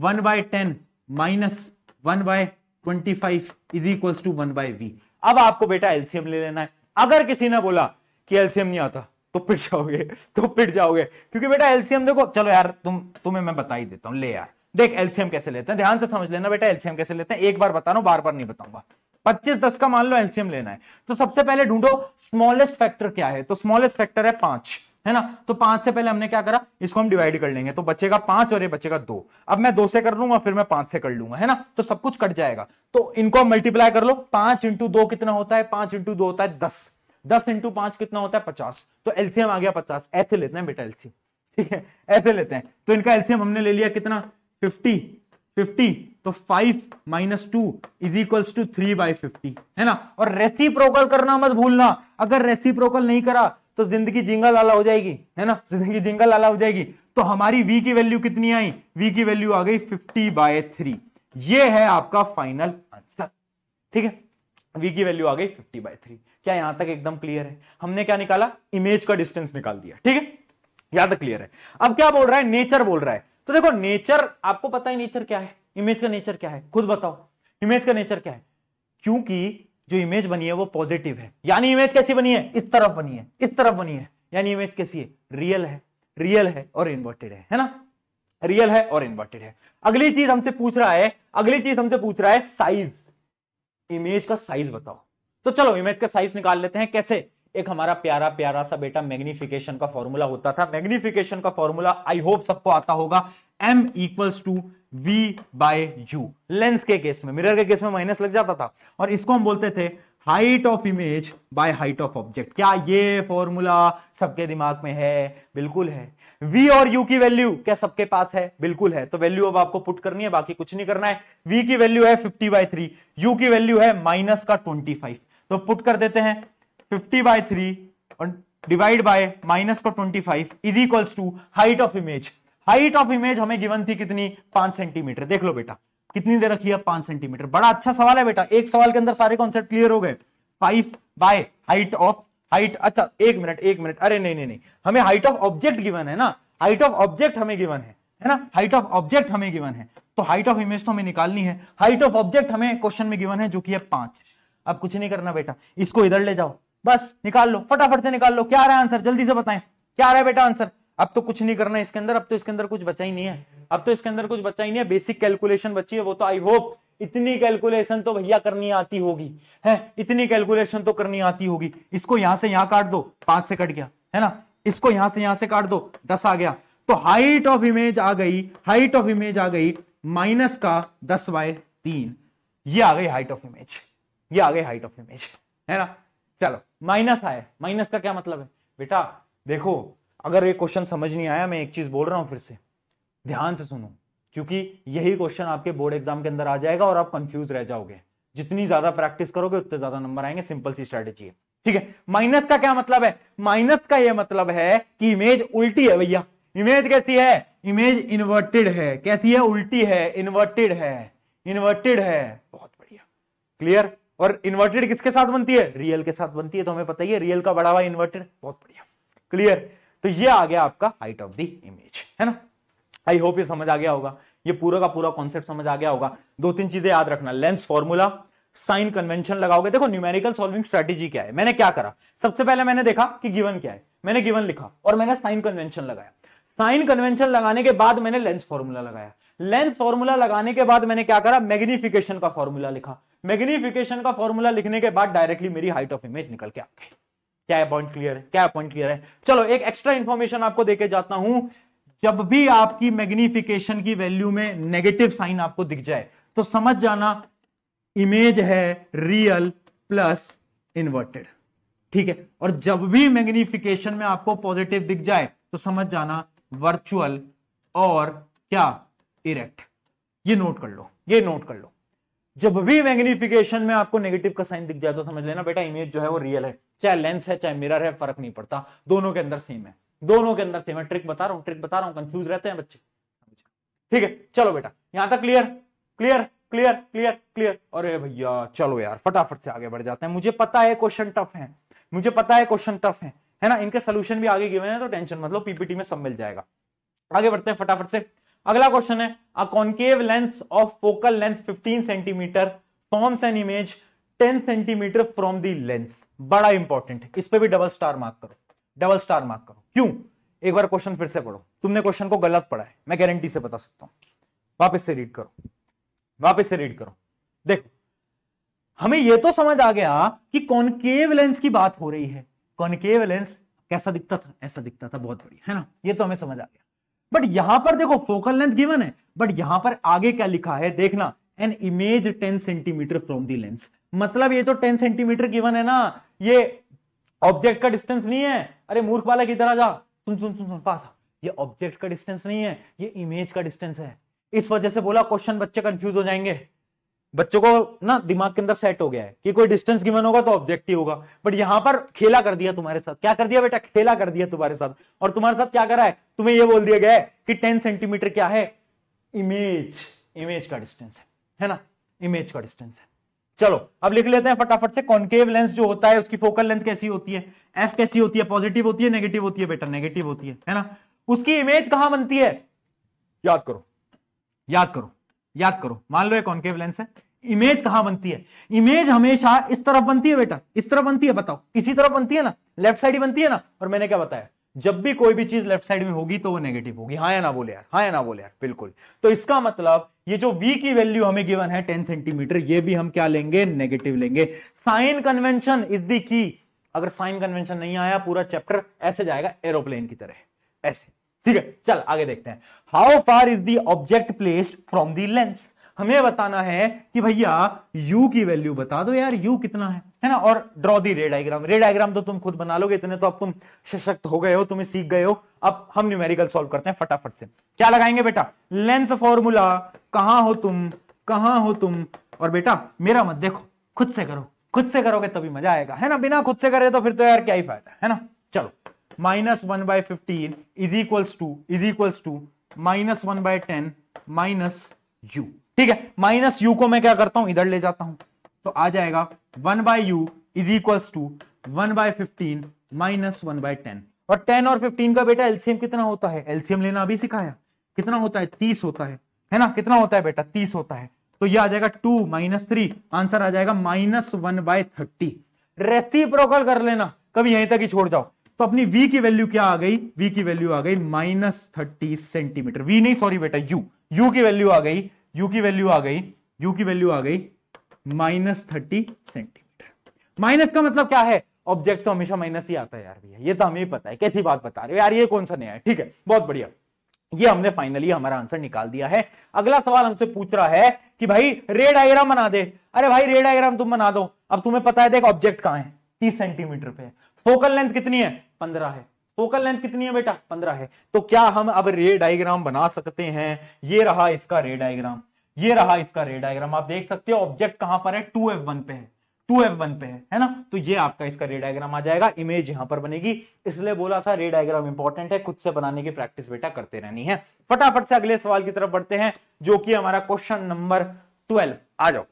A: one by ten minus one by twenty five is equal to one by V अब आपको बेटा एल्सियम ले लेना है अगर किसी ने बोला कि एल्सियम नहीं आता तो पिट जाओगे तो पिट जाओगे क्योंकि बेटा एल्सियम देखो चलो यार तुम तुम्हें मैं बता ही देता हूं ले यार देख एल्सियम कैसे लेते हैं ध्यान से समझ लेना बेटा एल्सियम कैसे लेते हैं एक बार बता रहा हूं बार बार नहीं बताऊंगा पच्चीस दस का मान लो एलसीएम लेना है तो सबसे पहले ढूंढो स्मॉलेस्ट फैक्टर क्या है तो स्मॉलेस्ट फैक्टर है पांच है ना तो पांच से पहले हमने क्या करा इसको हम डिवाइड कर लेंगे तो बचेगा पांच और ये बचेगा दो अब मैं दो से कर लूंगा फिर मैं पांच से कर लूंगा है ना तो सब कुछ कट जाएगा तो इनको मल्टीप्लाई कर लो पांच इंटू दो कितना होता है पांच इंटू दो होता है दस दस इंटू पांच कितना होता है पचास तो एलसीएम आ गया पचास ऐसे लेते हैं बेटा एलसीएम ठीक है ऐसे लेते हैं तो इनका एलसीएम हमने ले लिया कितना फिफ्टी फिफ्टी तो five minus two is equals to three by fifty है ना और रेसिप्रोकल करना मत भूलना अगर रेसिप्रोकल नहीं करा तो जिंदगी जिंगल आला हो जाएगी है ना जिंदगी जिंगल आला हो जाएगी तो हमारी v की वैल्यू कितनी आई v की वैल्यू आ गई फिफ्टी बाय थ्री ये है आपका फाइनल आंसर ठीक है v की वैल्यू आ गई फिफ्टी बाय थ्री क्या यहां तक एकदम क्लियर है हमने क्या निकाला इमेज का डिस्टेंस निकाल दिया ठीक है याद क्लियर है अब क्या बोल रहा है नेचर बोल रहा है तो देखो नेचर आपको पता है नेचर क्या है इमेज का नेचर क्या है खुद बताओ इमेज का नेचर क्या है क्योंकि जो इमेज बनी है वो पॉजिटिव है यानी इमेज कैसी बनी है इस तरफ बनी है इस तरफ बनी है यानी इमेज कैसी है रियल है रियल है और इन्वर्टेड है है ना रियल है और इन्वर्टेड है अगली चीज हमसे पूछ रहा है अगली चीज हमसे पूछ रहा है साइज इमेज का साइज बताओ तो चलो इमेज का साइज निकाल लेते हैं कैसे एक हमारा प्यारा प्यारा सा बेटा मैग्निफिकेशन का फॉर्मूला होता था मैग्निफिकेशन का फॉर्मूला आई होप सबको आता होगा M equals to V by U lens के केस में मिरर के केस में माइनस लग जाता था और इसको हम बोलते थे height of image by height of object क्या ये फॉर्मूला सबके दिमाग में है बिल्कुल है v और u की वैल्यू क्या सबके पास है बिल्कुल है तो वैल्यू अब आपको पुट करनी है बाकी कुछ नहीं करना है v की वैल्यू है 50 बाय थ्री यू की वैल्यू है माइनस का 25 तो पुट कर देते हैं fifty by three divide by minus को twenty five is equals to height of image height of image हमें गिवन थी कितनी पांच सेंटीमीटर देख लो बेटा कितनी देर रखी है पांच सेंटीमीटर बड़ा अच्छा सवाल है बेटा एक सवाल के अंदर सारे कॉन्सेप्ट क्लियर हो गए five by height of height अच्छा एक मिनट एक मिनट अरे नहीं नहीं नहीं हमें हाइट ऑफ ऑब्जेक्ट गिवन है ना हाइट ऑफ ऑब्जेक्ट हमें गिवन है है ना हाइट ऑफ ऑब्जेक्ट हमें गिवन है तो हाइट ऑफ इमेज तो हमें निकालनी है हाइट ऑफ ऑब्जेक्ट हमें क्वेश्चन में गिवन है जो कि है पांच अब कुछ नहीं करना बेटा इसको इधर ले जाओ बस निकाल लो फटाफट से निकाल लो क्या रहा है आंसर जल्दी से बताएं क्या रहा है बेटा आंसर अब तो कुछ नहीं करना इसके अंदर अब तो इसके अंदर कुछ बचा ही नहीं है अब तो इसके अंदर कुछ बचा ही नहीं है बेसिक कैलकुलेशन बची है वो तो आई होप इतनी कैलकुलेशन तो भैया करनी आती होगी है इतनी कैलकुलेशन तो करनी आती होगी इसको यहां से यहां काट दो पांच से कट गया है ना इसको यहां से यहां से काट दो दस आ गया तो हाइट ऑफ इमेज आ गई हाइट ऑफ इमेज आ गई माइनस का दस बाय तीन ये आ गई हाइट ऑफ इमेज ये आ गई हाइट ऑफ इमेज है ना चलो माइनस आए माइनस का क्या मतलब है बेटा देखो अगर ये क्वेश्चन समझ नहीं आया मैं एक चीज बोल रहा हूं फिर से ध्यान से सुनो क्योंकि यही क्वेश्चन आपके बोर्ड एग्जाम के अंदर आ जाएगा और आप कंफ्यूज रह जाओगे जितनी ज्यादा प्रैक्टिस करोगे उतने ज्यादा नंबर आएंगे सिंपल सी स्ट्रेटेजी है ठीक है माइनस का क्या मतलब है माइनस का यह मतलब है कि इमेज उल्टी है भैया इमेज कैसी है इमेज इन्वर्टेड है कैसी है उल्टी है इन्वर्टेड है इन्वर्टेड है बहुत बढ़िया क्लियर और इन्वर्टेड किसके साथ बनती है रियल के साथ बनती है तो हमें पता ही है रियल का बड़ा हुआ इन्वर्टेड बहुत बढ़िया क्लियर तो ये आ गया आपका हाइट ऑफ द इमेज है ना आई होप ये समझ आ गया होगा ये पूरा का पूरा कॉन्सेप्ट समझ आ गया होगा दो तीन चीजें याद रखना लेंस फॉर्मूला साइन कन्वेंशन लगाओगे देखो न्यूमेरिकल सॉल्विंग स्ट्रेटेजी क्या है मैंने क्या करा सबसे पहले मैंने देखा कि गिवन क्या है मैंने गिवन लिखा और मैंने साइन कन्वेंशन लगाया साइन कन्वेंशन लगाने के बाद मैंने लेंस फॉर्मूला लगाया लेंस फॉर्मूला लगाने के बाद मैंने क्या करा मैग्निफिकेशन का फॉर्मूला लिखा मैग्निफिकेशन का फॉर्मूला लिखने के बाद डायरेक्टली मेरी हाइट ऑफ इमेज निकल के आ गई क्या पॉइंट क्लियर है क्या पॉइंट क्लियर है चलो एक एक्स्ट्रा इंफॉर्मेशन आपको देके जाता हूं जब भी आपकी मैग्निफिकेशन की वैल्यू में नेगेटिव साइन आपको दिख जाए तो समझ जाना इमेज है रियल प्लस इन्वर्टेड ठीक है और जब भी मैग्निफिकेशन में आपको पॉजिटिव दिख जाए तो समझ जाना वर्चुअल और क्या इरेक्ट ये नोट कर लो ये नोट कर लो जब भी मैग्निफिकेशन में आपको नेगेटिव का साइन दिख जाए तो समझ लेना बेटा इमेज जो है वो रियल है चाहे लेंस है चाहे मिरर है फर्क नहीं पड़ता दोनों के अंदर सेम है दोनों के अंदर सेम है ट्रिक बता रहा हूं ट्रिक बता रहा हूं कंफ्यूज रहते हैं बच्चे ठीक है चलो बेटा यहां तक clear clear clear clear clear अरे भैया चलो यार फटाफट से आगे बढ़ जाते हैं मुझे पता है क्वेश्चन टफ है मुझे पता है क्वेश्चन टफ है है ना इनके सोल्यूशन भी आगे गिवन है तो टेंशन मतलब पीपीटी में सब मिल जाएगा आगे बढ़ते हैं फटाफट से अगला क्वेश्चन है a concave lens of focal length 15 centimetre forms an image 10 centimetre from the lens बड़ा इंपॉर्टेंट है इस पर भी डबल स्टार मार्क करो डबल स्टार मार्क करो क्यों एक बार क्वेश्चन फिर से पढ़ो तुमने क्वेश्चन को गलत पढ़ा है मैं गारंटी से बता सकता हूं वापस से रीड करो वापस से रीड करो देखो हमें यह तो समझ आ गया कि कॉनकेव लेंस की बात हो रही है कॉनकेव लेंस कैसा दिखता था ऐसा दिखता था बहुत बढ़िया है ना ये तो हमें समझ आ गया बट यहां पर देखो फोकल लेंथ गिवन है बट यहां पर आगे क्या लिखा है देखना an image 10 centimetre from the lens मतलब ये तो 10 सेंटीमीटर गिवन है ना ये ऑब्जेक्ट का डिस्टेंस नहीं है अरे मूर्ख वाला किधर आ जा सुन सुन सुन सुन पास ये ऑब्जेक्ट का डिस्टेंस नहीं है ये इमेज का डिस्टेंस है इस वजह से बोला क्वेश्चन बच्चे कंफ्यूज हो जाएंगे बच्चों को ना दिमाग के अंदर सेट हो गया है कि कोई डिस्टेंस गिवन होगा तो ऑब्जेक्टिव होगा बट यहां पर खेला कर दिया तुम्हारे साथ क्या कर दिया बेटा खेला कर दिया तुम्हारे साथ और तुम्हारे साथ क्या करा है तुम्हें यह बोल दिया गया है कि टेन सेंटीमीटर क्या है इमेज इमेज का डिस्टेंस है है ना इमेज का डिस्टेंस है चलो अब लिख लेते हैं फटाफट से कॉन्केव लेंस जो होता है उसकी फोकल लेंथ कैसी होती है एफ कैसी होती है पॉजिटिव होती है नेगेटिव होती है बेटा नेगेटिव होती है है ना उसकी इमेज कहां बनती है याद करो याद करो याद करो मान लो ये कॉन्केव लेंस है इमेज कहां बनती है इमेज हमेशा इस तरफ बनती है बेटा इस तरफ बनती है बताओ इसी तरफ बनती है ना लेफ्ट साइड ही बनती है ना और मैंने क्या बताया जब भी कोई भी चीज लेफ्ट साइड में होगी तो वो नेगेटिव होगी हाँ या ना बोले यार हाँ या ना बोले यार बिल्कुल तो इसका मतलब ये जो v की वैल्यू हमें गिवन है 10 सेंटीमीटर ये भी हम क्या लेंगे नेगेटिव लेंगे साइन कन्वेंशन इज दी की अगर साइन कन्वेंशन नहीं आया पूरा चैप्टर ऐसे जाएगा एरोप्लेन की तरह ऐसे ठीक है चल आगे देखते हैं how far is the object placed from the lens हमें बताना है कि भैया u की वैल्यू बता दो यार u कितना है है ना और ड्रॉ दी रे डायग्राम रे डायग्राम तो तुम खुद बना लोगे इतने तो अब तुम सशक्त हो गए हो तुम्हें सीख गए हो अब हम न्यूमेरिकल सॉल्व करते हैं फटाफट से क्या लगाएंगे बेटा लेंस फॉर्मूला कहां हो तुम कहां हो तुम और बेटा मेरा मत देखो खुद से करो खुद से करोगे तभी मजा आएगा है ना बिना खुद से करे तो फिर तो यार क्या ही फायदा है ना चलो minus one by fifteen is equals to is equals to minus one by ten minus U ठीक है माइनस यू को मैं क्या करता हूं इधर ले जाता हूं तो आ जाएगा one by U is equals to one by fifteen minus one by ten और टेन और फिफ्टीन का बेटा एलसीएम कितना होता है एलसीएम लेना अभी सिखाया कितना होता है तीस होता है है ना कितना होता है बेटा तीस होता है तो ये आ जाएगा टू माइनस थ्री आंसर आ जाएगा minus one by thirty reciprocal कर लेना कभी यहीं तक ही छोड़ जाओ तो अपनी v की वैल्यू क्या आ गई v की वैल्यू आ गई माइनस थर्टी सेंटीमीटर v नहीं सॉरी बेटा u u की वैल्यू आ गई u की वैल्यू आ गई u की वैल्यू आ गई माइनस थर्टी सेंटीमीटर माइनस का मतलब क्या है ऑब्जेक्ट तो हमेशा माइनस ही आता है यार भैया ये तो हमें पता है कैसी बात बता रहे हो यार ये कौन सा नया है ठीक है बहुत बढ़िया ये हमने फाइनली हमारा आंसर निकाल दिया है अगला सवाल हमसे पूछ रहा है कि भाई रेड डायग्राम बना दे अरे भाई रेड डायग्राम तुम बना दो अब तुम्हें पता है देख ऑब्जेक्ट कहां है तीस सेंटीमीटर पे फोकल लेंथ कितनी है पंद्रह है फोकल लेंथ कितनी है बेटा पंद्रह है तो क्या हम अब रे डायग्राम बना सकते हैं ये रहा इसका रे डायग्राम ये रहा इसका रे डायग्राम आप देख सकते हो ऑब्जेक्ट कहां पर है टू एफ वन पे है टू एफ वन पे है है ना तो ये आपका इसका रे डायग्राम आ जाएगा इमेज यहां पर बनेगी इसलिए बोला था रे डायग्राम इंपॉर्टेंट है खुद से बनाने की प्रैक्टिस बेटा करते रहनी है फटाफट से अगले सवाल की तरफ बढ़ते हैं जो कि हमारा क्वेश्चन नंबर ट्वेल्व आ जाओ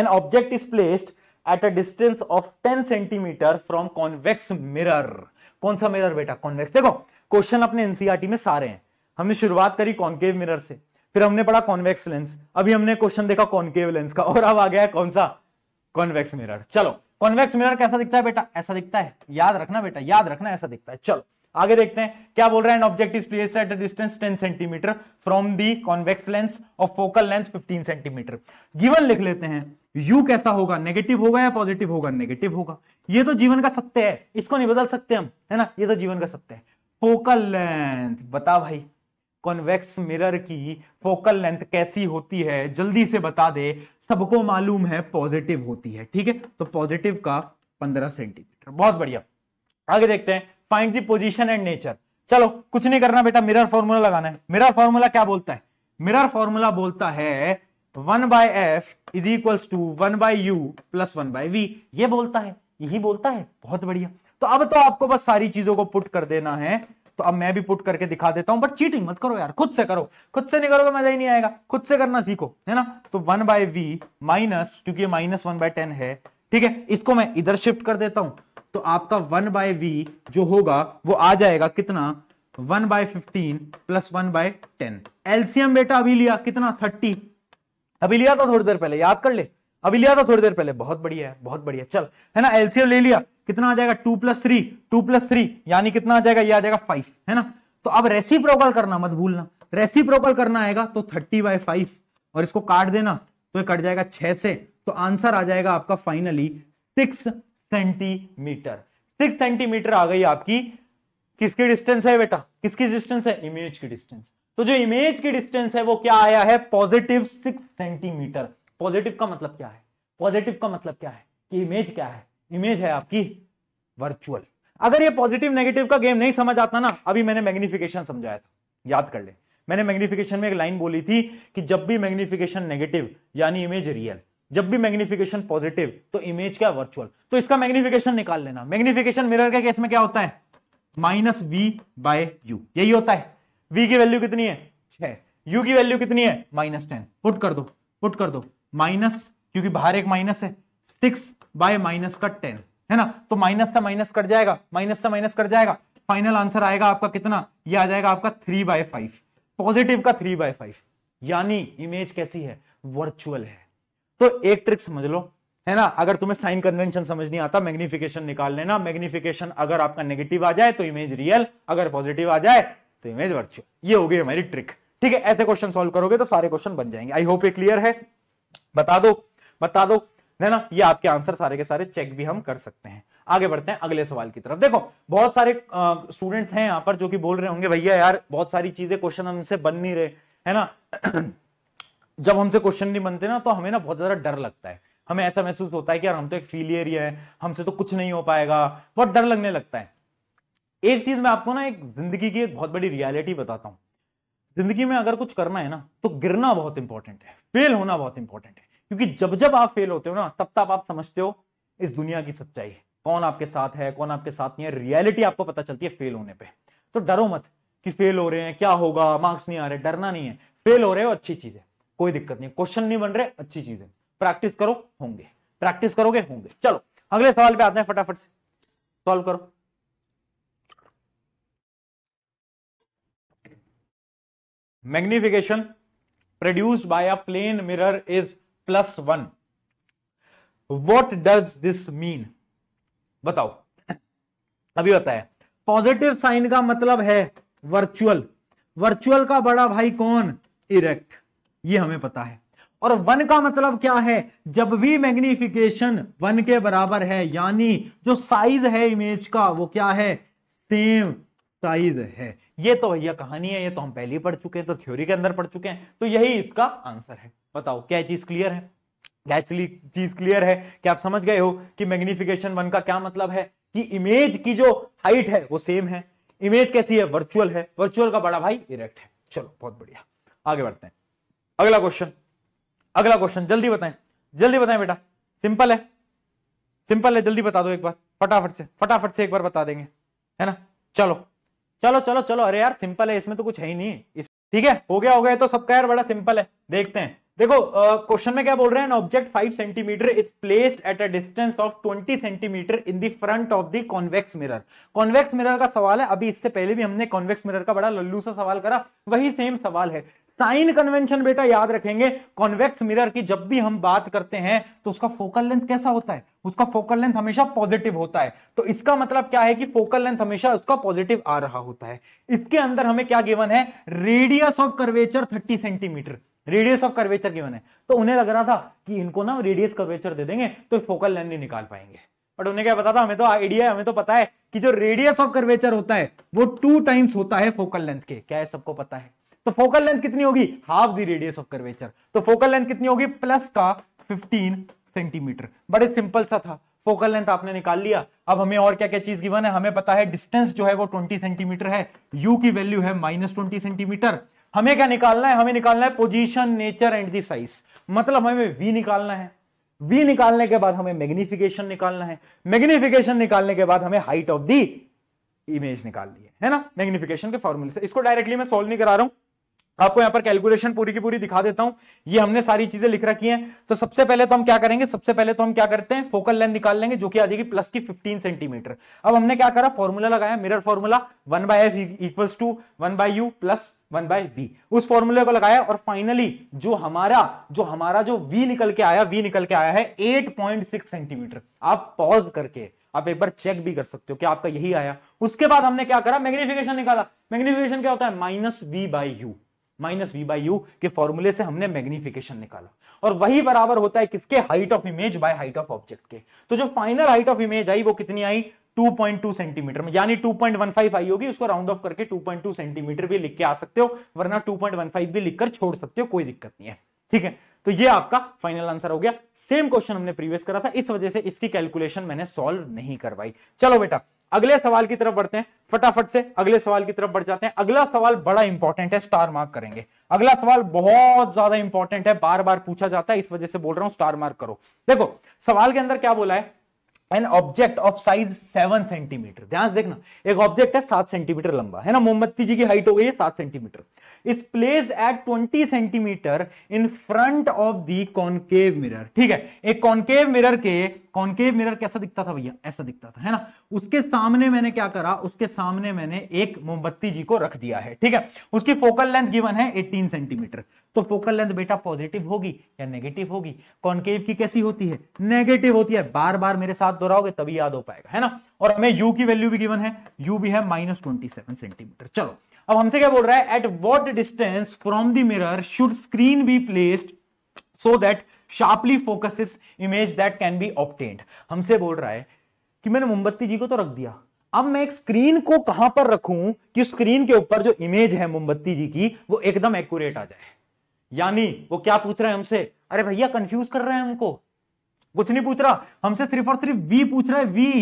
A: an object is placed at a distance of 10 centimetre from convex mirror कौन सा मिरर बेटा कॉन्वेक्स देखो क्वेश्चन अपने एनसीआरटी e में सारे हैं हमने शुरुआत करी कॉन्केव मिरर से फिर हमने पढ़ा कॉन्वेक्स लेंस अभी हमने क्वेश्चन देखा कॉन्केव लेंस का और अब आ गया है कौन सा कॉन्वेक्स मिरर चलो कॉन्वेक्स मिरर कैसा दिखता है बेटा ऐसा दिखता है याद रखना बेटा याद रखना ऐसा दिखता है चलो आगे देखते हैं क्या बोल रहा है an object is place at distance 10 centimetre from the convex lens और फोकल लेंस 15 सेंटीमीटर गिवन लिख लेते हैं u कैसा होगा नेगेटिव होगा या पॉजिटिव होगा नेगेटिव होगा ये तो जीवन का सत्य है इसको नहीं बदल सकते हम है ना ये तो जीवन का सत्य है फोकल लेंथ बता भाई कॉन्वेक्स मिरर की फोकल लेंथ कैसी होती है जल्दी से बता दे सबको मालूम है पॉजिटिव होती है ठीक है तो पॉजिटिव का पंद्रह सेंटीमीटर बहुत बढ़िया आगे देखते हैं find the position and nature चलो कुछ नहीं करना बेटा मिरर फॉर्मूला लगाना है मिरर फॉर्मूला क्या बोलता है मिरर फॉर्मूला बोलता है one by F is equal to one by you plus one by V ये बोलता है यही बोलता है बहुत बढ़िया तो अब तो आपको बस सारी चीजों को पुट कर देना है तो अब मैं भी पुट करके दिखा देता हूं बट चीटिंग मत करो यार खुद से करो खुद से नहीं करोगे मजा ही नहीं आएगा खुद से करना सीखो है ना तो वन बाय वी माइनस क्योंकि माइनस वन बाय टेन है ठीक है इसको मैं इधर शिफ्ट कर देता हूं तो आपका वन बाय वी जो होगा वो आ जाएगा कितना one by fifteen plus one by ten एल्सियम बेटा अभी लिया कितना थर्टी अभी लिया था थोड़ी देर पहले याद कर ले अभी लिया था थोड़ी देर पहले बहुत बढ़िया है बहुत बढ़िया चल है ना एल्सियम ले लिया कितना आ जाएगा two plus three two plus three यानी कितना आ जाएगा ये आ जाएगा फाइव है ना तो अब रेसिप्रोकल करना मत भूलना प्रोकल करना आएगा तो थर्टी बाय फाइव और इसको काट देना तो ये कट जाएगा छह से तो आंसर आ जाएगा आपका finally six centimetre six centimetre आ गई आपकी किसकी डिस्टेंस है बेटा किसकी डिस्टेंस है इमेज की डिस्टेंस तो जो इमेज की डिस्टेंस है वो क्या आया है पॉजिटिव सिक्स सेंटीमीटर पॉजिटिव का मतलब क्या है पॉजिटिव का मतलब क्या है कि इमेज क्या है इमेज है आपकी वर्चुअल अगर ये पॉजिटिव नेगेटिव का गेम नहीं समझ आता ना अभी मैंने मैग्निफिकेशन समझाया था याद कर ले मैंने मैग्निफिकेशन में एक लाइन बोली थी कि जब भी मैग्निफिकेशन नेगेटिव यानी इमेज रियल जब भी मैग्निफिकेशन पॉजिटिव तो इमेज क्या वर्चुअल तो इसका मैग्निफिकेशन निकाल लेना मैग्निफिकेशन मिरर के केस में क्या होता है माइनस वी बाय यू यही होता है वी की वैल्यू कितनी है छह यू की वैल्यू कितनी है माइनस टेन पुट कर दो पुट कर दो माइनस क्योंकि बाहर एक माइनस है सिक्स बाय माइनस का टेन है ना तो माइनस था माइनस कट जाएगा माइनस था माइनस कट जाएगा फाइनल आंसर आएगा आपका कितना ये आ जाएगा आपका थ्री बाय फाइव पॉजिटिव का थ्री बाय फाइव यानी इमेज कैसी है वर्चुअल है तो एक ट्रिक समझ लो है ना अगर तुम्हें साइन कन्वेंशन समझ नहीं आता मैग्निफिकेशन निकाल लेना मैग्निफिकेशन अगर आपका नेगेटिव आ जाए तो इमेज रियल अगर पॉजिटिव आ जाए तो इमेज वर्चुअल ये गई हमारी ट्रिक ठीक है ऐसे क्वेश्चन सॉल्व करोगे तो सारे क्वेश्चन बन जाएंगे आई होप ये क्लियर है बता दो बता दो है ना ये आपके आंसर सारे के सारे चेक भी हम कर सकते हैं आगे बढ़ते हैं अगले सवाल की तरफ देखो बहुत सारे स्टूडेंट्स हैं यहाँ पर जो कि बोल रहे होंगे भैया यार बहुत सारी चीजें क्वेश्चन हमसे बन नहीं रहे है ना जब हमसे क्वेश्चन नहीं बनते ना तो हमें ना बहुत ज्यादा डर लगता है हमें ऐसा महसूस होता है कि यार हम तो एक फीलियर ही है हमसे तो कुछ नहीं हो पाएगा बहुत डर लगने लगता है एक चीज मैं आपको ना एक जिंदगी की एक बहुत बड़ी रियालिटी बताता हूँ जिंदगी में अगर कुछ करना है ना तो गिरना बहुत इंपॉर्टेंट है फेल होना बहुत इंपॉर्टेंट है क्योंकि जब जब आप फेल होते हो ना तब तक आप समझते हो इस दुनिया की सच्चाई कौन आपके साथ है कौन आपके साथ नहीं है रियलिटी आपको पता चलती है फेल होने पे तो डरो मत कि फेल हो रहे हैं क्या होगा मार्क्स नहीं आ रहे डरना नहीं है फेल हो रहे हो अच्छी चीज है कोई दिक्कत नहीं क्वेश्चन नहीं बन रहे अच्छी चीज है प्रैक्टिस करो होंगे प्रैक्टिस करोगे होंगे चलो अगले सवाल पे आते हैं फटाफट से सॉल्व करो magnification produced by a plane mirror is plus one what does this mean बताओ अभी बताया पॉजिटिव साइन का मतलब है वर्चुअल वर्चुअल का बड़ा भाई कौन इरेक्ट ये हमें पता है और वन का मतलब क्या है जब भी मैग्निफिकेशन वन के बराबर है यानी जो साइज है इमेज का वो क्या है सेम साइज है ये तो भैया कहानी है ये तो हम पहले ही पढ़ चुके हैं तो थ्योरी के अंदर पढ़ चुके हैं तो यही इसका आंसर है बताओ क्या चीज क्लियर है क्या चीज क्लियर है क्या आप समझ गए हो कि मैग्निफिकेशन वन का क्या मतलब है कि इमेज की जो हाइट है वो सेम है इमेज कैसी है वर्चुअल है वर्चुअल का बड़ा भाई इरेक्ट है चलो बहुत बढ़िया आगे बढ़ते हैं अगला क्वेश्चन अगला क्वेश्चन जल्दी बताएं जल्दी बताएं बेटा सिंपल है सिंपल है जल्दी बता दो एक बार फटाफट से फटाफट से एक बार बता देंगे है ना चलो चलो चलो चलो अरे यार सिंपल है इसमें तो कुछ है ही नहीं इस ठीक है हो गया हो गया तो सबका यार बड़ा सिंपल है देखते हैं देखो क्वेश्चन में क्या बोल रहे हैं object five centimetre is placed at a distance of twenty centimetre in the front of the convex mirror convex mirror का सवाल है अभी इससे पहले भी हमने कॉन्वेक्स मिरर का बड़ा लल्लू सा सवाल करा वही सेम सवाल है साइन कन्वेंशन बेटा याद रखेंगे कॉन्वेक्स मिरर की जब भी हम बात करते हैं तो उसका फोकल लेंथ कैसा होता है उसका फोकल लेंथ हमेशा पॉजिटिव होता है तो इसका मतलब क्या है कि फोकल लेंथ हमेशा उसका पॉजिटिव आ रहा होता है इसके अंदर हमें क्या गिवन है radius of curvature thirty centimetre radius of curvature given है तो उन्हें लग रहा था कि इनको ना रेडियस कर्वेचर दे देंगे तो फोकल लेंथ नहीं निकाल पाएंगे बट उन्हें क्या पता था हमें तो आइडिया है हमें तो पता है कि जो रेडियस ऑफ कर्वेचर होता है वो टू टाइम्स होता है फोकल लेंथ के क्या है सबको पता है तो फोकल लेंथ कितनी होगी half the radius of curvature तो फोकल लेंथ कितनी होगी प्लस का 15 सेंटीमीटर બટ એ સિમ્પલ સા થા ફોકલ લેન્થ આપને નિકાલ લિયા અબ હમે ઓર ક્યા ક્યા ચીઝ ગિવન હે હમે pata hai ડિસ્ટન્સ જો હે વો 20 સેન્ટીમીટર હે u કી વેલ્યુ હે -20 સેન્ટીમીટર હમે ક્યા નિકાલના હે હમે નિકાલના હે position nature and the size મતલબ હમે v નિકાલના હે v નિકાલને કે બાદ હમે મેગ્નિફિકેશન નિકાલના હે મેગ્નિફિકેશન નિકાલને કે બાદ હમે હાઈટ ઓફ ધ ઇમેજ નિકાલ લિયે હેના મેગ્નિફિકેશન કે ફોર્મ્યુલા સે ઇસકો ડાયરેક્ટલી મે સોલ્વ નહી કરા રહા હું आपको यहां पर कैलकुलेशन पूरी की पूरी दिखा देता हूं ये हमने सारी चीजें लिख रखी हैं तो सबसे पहले तो हम क्या करेंगे सबसे पहले तो हम क्या करते हैं फोकल लेंथ निकाल लेंगे जो कि आ जाएगी प्लस की 15 सेंटीमीटर अब हमने क्या करा फॉर्मूला लगाया mirror formula one by f equals to one by you plus one by v उस फॉर्मूले को लगाया और फाइनली जो हमारा जो हमारा जो वी निकल के आया वी निकल के आया है एट सेंटीमीटर आप पॉज करके आप एक बार चेक भी कर सकते हो कि आपका यही आया उसके बाद हमने क्या करा मैग्निफिकेशन निकाला मैग्निफिकेशन क्या होता है minus v by u minus v by u के फॉर्मूले से हमने मैग्निफिकेशन निकाला और वही बराबर होता है किसके height of image by height of object के तो जो फाइनल हाइट ऑफ इमेज आई वो कितनी आई 2.2 सेंटीमीटर में यानी 2.15 आई होगी उसको राउंड ऑफ करके 2.2 सेंटीमीटर भी लिख के आ सकते हो वरना 2.15 भी लिखकर छोड़ सकते हो कोई दिक्कत नहीं है ठीक है तो ये आपका फाइनल आंसर हो गया सेम क्वेश्चन हमने प्रीवियस करा था इस वजह से इसकी कैलकुलेशन मैंने सॉल्व नहीं करवाई चलो बेटा अगले सवाल की तरफ बढ़ते हैं फटाफट से अगले सवाल की तरफ बढ़ जाते हैं अगला सवाल बड़ा इंपॉर्टेंट है स्टार मार्क करेंगे अगला सवाल बहुत ज्यादा इंपॉर्टेंट है बार बार पूछा जाता है इस वजह से बोल रहा हूं स्टार मार्क करो देखो सवाल के अंदर क्या बोला है an object of size seven centimetre ध्यान से देखना एक ऑब्जेक्ट है सात सेंटीमीटर लंबा है ना मोमबत्ती जी की हाइट हो गई है सात centimetre is placed at 20 centimetre in front of the concave mirror ठीक है एक कॉन्केव मिरर के कॉन्केव मिरर कैसा दिखता था भैया ऐसा दिखता था है ना उसके सामने मैंने क्या करा उसके सामने मैंने एक मोमबत्ती जी को रख दिया है ठीक है उसकी फोकल लेंथ गिवन है 18 सेंटीमीटर तो फोकल लेंथ बेटा पॉजिटिव होगी या नेगेटिव होगी कॉन्केव की कैसी होती है नेगेटिव होती है बार बार मेरे साथ दोहराओगे तभी याद हो पाएगा है ना और हमें यू की वैल्यू भी गिवन है यू भी है माइनस सेंटीमीटर चलो अब हमसे क्या बोल रहा है at what distance from the mirror should screen be placed so that sharply focuses image that can be obtained हमसे बोल रहा है कि मैंने मोमबत्ती जी को तो रख दिया अब मैं एक स्क्रीन को कहां पर रखूं कि स्क्रीन के ऊपर जो इमेज है मोमबत्ती जी की वो एकदम एक्यूरेट आ जाए यानी वो क्या पूछ रहे हैं हमसे अरे भैया कंफ्यूज कर रहे हैं हमको कुछ नहीं पूछ रहा हमसे सिर्फ और सिर्फ वी पूछ रहा है वी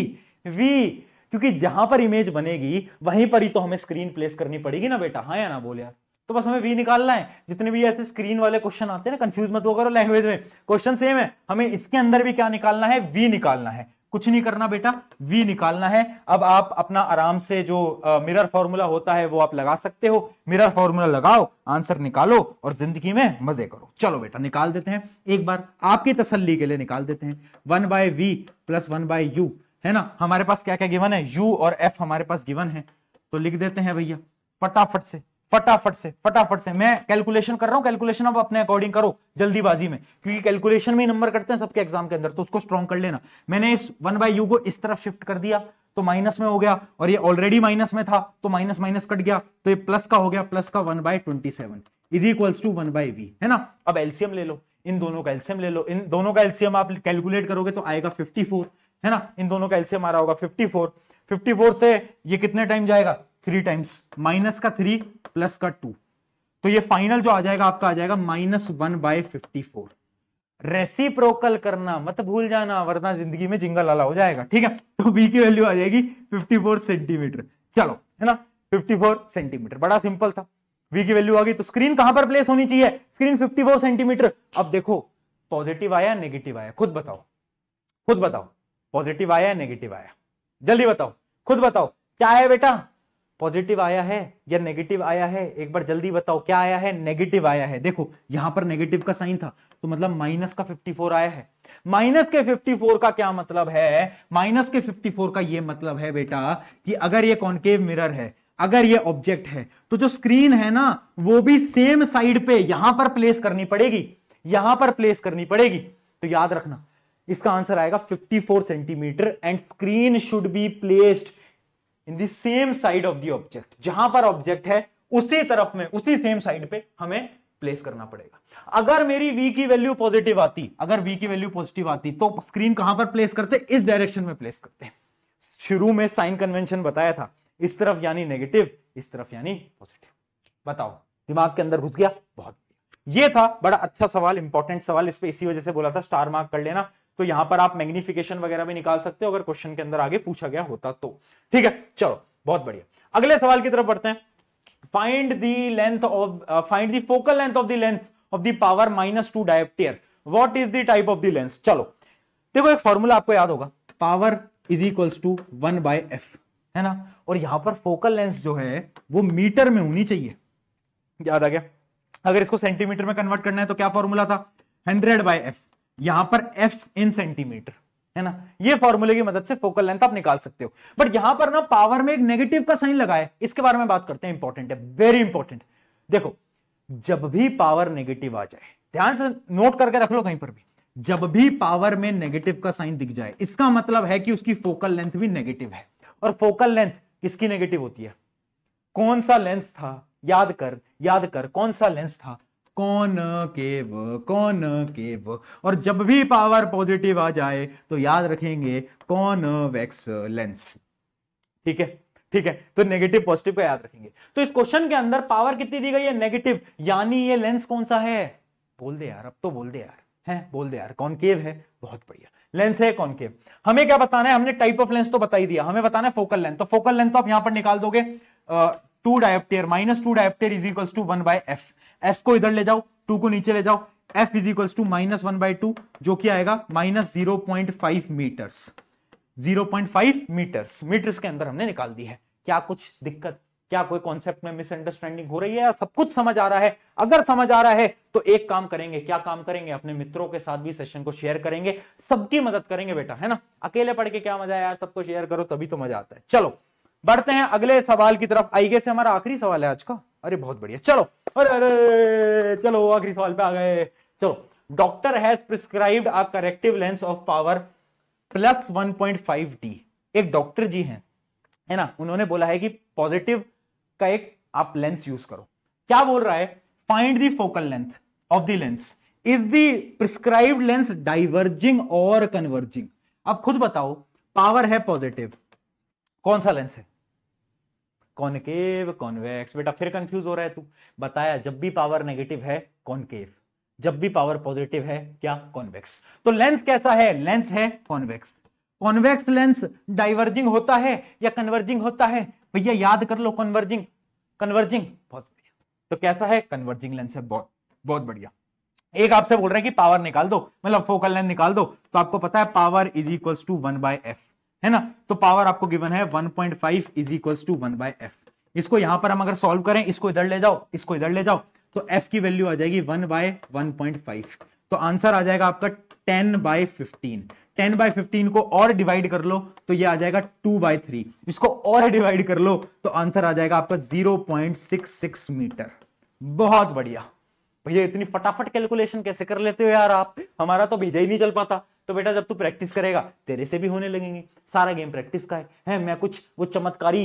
A: वी क्योंकि जहां पर इमेज बनेगी वहीं पर ही तो हमें स्क्रीन प्लेस करनी पड़ेगी ना बेटा हाँ या ना बोल यार तो बस हमें वी निकालना है जितने भी ऐसे स्क्रीन वाले क्वेश्चन आते हैं ना कंफ्यूज मत हो करो लैंग्वेज में क्वेश्चन सेम है हमें इसके अंदर भी क्या निकालना है वी निकालना है कुछ नहीं करना बेटा वी निकालना है अब आप अपना आराम से जो मिरर फॉर्मूला होता है वो आप लगा सकते हो मिरर फॉर्मूला लगाओ आंसर निकालो और जिंदगी में मजे करो चलो बेटा निकाल देते हैं एक बार आपकी तसल्ली के लिए निकाल देते हैं one by v plus one by u है ना हमारे पास क्या क्या गिवन है यू और एफ हमारे पास गिवन है तो लिख देते हैं भैया फटाफट से फटाफट से फटाफट से मैं कैलकुलेशन कर रहा हूँ कैलकुलेशन अब अपने अकॉर्डिंग करो जल्दीबाजी में क्योंकि कैलकुलेशन में नंबर कटते हैं सबके एग्जाम के अंदर तो उसको स्ट्रॉन्ग कर लेना मैंने इस वन बाय यू को इस तरफ शिफ्ट कर दिया तो माइनस में हो गया और ये ऑलरेडी माइनस में था तो माइनस माइनस कट गया तो ये प्लस का हो गया प्लस का one by twenty seven is equals to one by v है ना अब एल्सियम ले लो इन दोनों का एल्सियम ले लो इन दोनों का एल्सियम आप कैलकुलेट करोगे तो आएगा फिफ्टी फोर है ना इन दोनों का एल्सियम आ रहा होगा फिफ्टी फोर फिफ्टी फोर से ये कितने टाइम जाएगा थ्री टाइम्स माइनस का थ्री प्लस का टू तो ये फाइनल जो आ जाएगा आपका आ जाएगा minus one by fifty four reciprocal करना मत भूल जाना वरना जिंदगी में जिंगल लाला हो जाएगा ठीक है तो बी की वैल्यू आ जाएगी 54 सेंटीमीटर चलो है ना फोर सेंटीमीटर बड़ा सिंपल था वी की वैल्यू आ गई तो स्क्रीन कहां पर प्लेस होनी चाहिए स्क्रीन 54 सेंटीमीटर अब देखो पॉजिटिव आया नेगेटिव आया खुद बताओ खुद बताओ पॉजिटिव आया नेगेटिव आया जल्दी बताओ खुद बताओ क्या है बेटा पॉजिटिव आया है या नेगेटिव आया है एक बार जल्दी बताओ क्या आया है नेगेटिव आया है देखो यहां पर नेगेटिव का साइन था तो मतलब माइनस का 54 आया है माइनस के 54 का क्या मतलब है माइनस के 54 का ये मतलब है बेटा कि अगर ये कॉन्केव मिरर है अगर ये ऑब्जेक्ट है तो जो स्क्रीन है ना वो भी सेम साइड पे यहां पर प्लेस करनी पड़ेगी यहां पर प्लेस करनी पड़ेगी तो याद रखना इसका आंसर आएगा 54 centimetre and screen should be placed in the same side of the object जहां पर ऑब्जेक्ट है उसी तरफ में उसी सेम साइड पे हमें प्लेस करना पड़ेगा अगर मेरी v की वैल्यू पॉजिटिव आती अगर v की वैल्यू पॉजिटिव आती तो स्क्रीन कहां पर प्लेस करते इस डायरेक्शन में प्लेस करते शुरू में साइन कन्वेंशन बताया था इस तरफ यानी नेगेटिव इस तरफ यानी पॉजिटिव बताओ दिमाग के अंदर घुस गया बहुत ये था बड़ा अच्छा सवाल इंपॉर्टेंट सवाल इस पे इसी वजह से बोला था स्टार मार्क कर लेना तो यहां पर आप मैग्निफिकेशन वगैरह भी निकाल सकते हो अगर क्वेश्चन के अंदर आगे पूछा गया होता तो ठीक है चलो बहुत बढ़िया अगले सवाल की तरफ बढ़ते हैं find the length of find the focal length of the length of the power minus two dioptre what is the type of the lens चलो देखो एक फॉर्मूला आपको याद होगा power is equals to one by f है ना और यहां पर फोकल लेंथ जो है वो मीटर में होनी चाहिए याद आ गया अगर इसको सेंटीमीटर में कन्वर्ट करना है तो क्या फॉर्मूला था हंड्रेड बाय एफ यहां पर f इन सेंटीमीटर है ना ये फॉर्मूले की मदद से फोकल लेंथ आप निकाल सकते हो बट यहां पर ना पावर में एक नेगेटिव का साइन लगा है इसके बारे में बात करते हैं इंपॉर्टेंट है वेरी इंपॉर्टेंट देखो जब भी पावर नेगेटिव आ जाए ध्यान से नोट करके रख लो कहीं पर भी जब भी पावर में नेगेटिव का साइन दिख जाए इसका मतलब है कि उसकी फोकल लेंथ भी नेगेटिव है और फोकल लेंथ किसकी नेगेटिव होती है कौन सा लेंस था याद कर याद कर कौन सा लेंस था कौन के व कौन के व और जब भी पावर पॉजिटिव आ जाए तो याद रखेंगे कौन वैक्स लेंस ठीक है ठीक है तो नेगेटिव पॉजिटिव का याद रखेंगे तो इस क्वेश्चन के अंदर पावर कितनी दी गई है नेगेटिव यानी ये लेंस कौन सा है बोल दे यार अब तो बोल दे यार है बोल दे यार कौन केव है बहुत बढ़िया लेंस है कौन केव हमें क्या बताना है हमने टाइप ऑफ लेंस तो बता ही दिया हमें बताना है फोकल लेंथ तो फोकल लेंथ तो आप यहां पर निकाल दोगे two dioptre minus two dioptre is equals to one by f f को इधर ले जाओ टू को नीचे ले जाओ f is equal to minus one by two जो कि आएगा minus zero point five metres zero point five metres metres के अंदर हमने निकाल दी है क्या कुछ दिक्कत क्या कोई कॉन्सेप्ट में मिसअंडरस्टैंडिंग हो रही है या सब कुछ समझ आ रहा है अगर समझ आ रहा है तो एक काम करेंगे क्या काम करेंगे अपने मित्रों के साथ भी सेशन को शेयर करेंगे सबकी मदद करेंगे बेटा है ना अकेले पढ़ के क्या मजा है यार सबको शेयर करो तभी तो मजा आता है चलो बढ़ते हैं अगले सवाल की तरफ आइए से हमारा आखिरी सवाल है आज का अरे बहुत बढ़िया चलो अरे अरे चलो आखिरी सवाल पे आ गए चलो doctor has prescribed a corrective lens of power plus 1.5 D एक डॉक्टर जी हैं है ना उन्होंने बोला है कि पॉजिटिव का एक आप लेंस यूज करो क्या बोल रहा है find the focal length of the lens is the prescribed lens diverging और कन्वर्जिंग अब खुद बताओ पावर है पॉजिटिव कौन सा लेंस है कॉनकेव कॉनवेक्स बेटा फिर कंफ्यूज हो रहा है तू बताया जब भी पावर नेगेटिव है कॉनकेव जब भी पावर पॉजिटिव है क्या कॉन्वेक्स तो लेंस कैसा है लेंस है कॉन्वेक्स कॉन्वेक्स लेंस डाइवर्जिंग होता है या कन्वर्जिंग होता है भैया याद कर लो कन्वर्जिंग कन्वर्जिंग बहुत बढ़िया तो कैसा है कन्वर्जिंग लेंस है बहुत बहुत बढ़िया एक आपसे बोल रहे हैं कि पावर निकाल दो मतलब फोकल लेंथ निकाल दो तो आपको पता है power is equals to one by f है ना तो पावर आपको गिवन है 1.5 point five is equal to one by f इसको यहां पर हम अगर सॉल्व करें इसको इधर ले जाओ इसको इधर ले जाओ तो एफ की वैल्यू आ जाएगी one by one point five तो आंसर आ जाएगा आपका ten by fifteen ten by fifteen को और डिवाइड कर लो तो ये आ जाएगा टू बाय थ्री इसको और डिवाइड कर लो तो आंसर आ जाएगा आपका zero point six six metre बहुत बढ़िया भैया इतनी फटाफट कैलकुलेशन कैसे कर लेते हो यार आप हमारा तो भेजा ही नहीं चल पाता तो बेटा जब तू प्रैक्टिस करेगा तेरे से भी होने लगेंगे सारा गेम प्रैक्टिस का है, है मैं कुछ वो चमत्कारी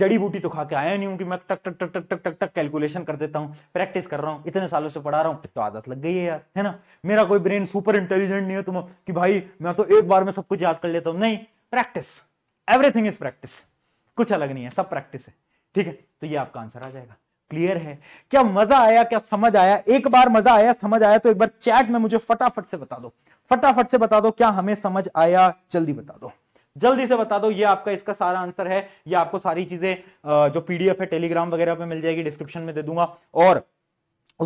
A: जड़ी बूटी तो खा के आया नहीं हूं कि मैं टक टक टक टक टक टक टक कैलकुलेशन कर देता हूँ प्रैक्टिस कर रहा हूँ इतने सालों से पढ़ा रहा हूँ तो आदत लग गई है यार है ना मेरा कोई ब्रेन सुपर इंटेलिजेंट नहीं है तुम तो कि भाई मैं तो एक बार में सब कुछ याद कर लेता हूँ नहीं प्रैक्टिस एवरीथिंग इज प्रैक्टिस कुछ अलग नहीं है सब प्रैक्टिस है ठीक है तो ये आपका आंसर आ जाएगा क्लियर है क्या मजा आया क्या समझ आया एक बार मजा आया समझ आया तो एक बार चैट में मुझे फटाफट से बता दो फटाफट से बता दो क्या हमें समझ आया जल्दी बता दो जल्दी से बता दो ये आपका इसका सारा आंसर है ये आपको सारी चीजें जो पीडीएफ है टेलीग्राम वगैरह पे मिल जाएगी डिस्क्रिप्शन में दे दूंगा और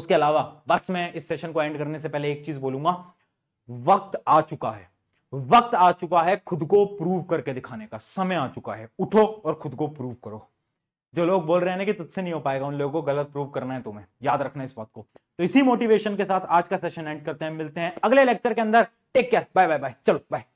A: उसके अलावा बस मैं इस सेशन को एंड करने से पहले एक चीज बोलूंगा वक्त आ चुका है वक्त आ चुका है खुद को प्रूव करके दिखाने का समय आ चुका है उठो और खुद को प्रूव करो जो लोग बोल रहे हैं ना कि तुझसे नहीं हो पाएगा उन लोगों को गलत प्रूव करना है तुम्हें याद रखना इस बात को तो इसी मोटिवेशन के साथ आज का सेशन एंड करते हैं मिलते हैं अगले लेक्चर के अंदर take care bye bye bye चलो बाय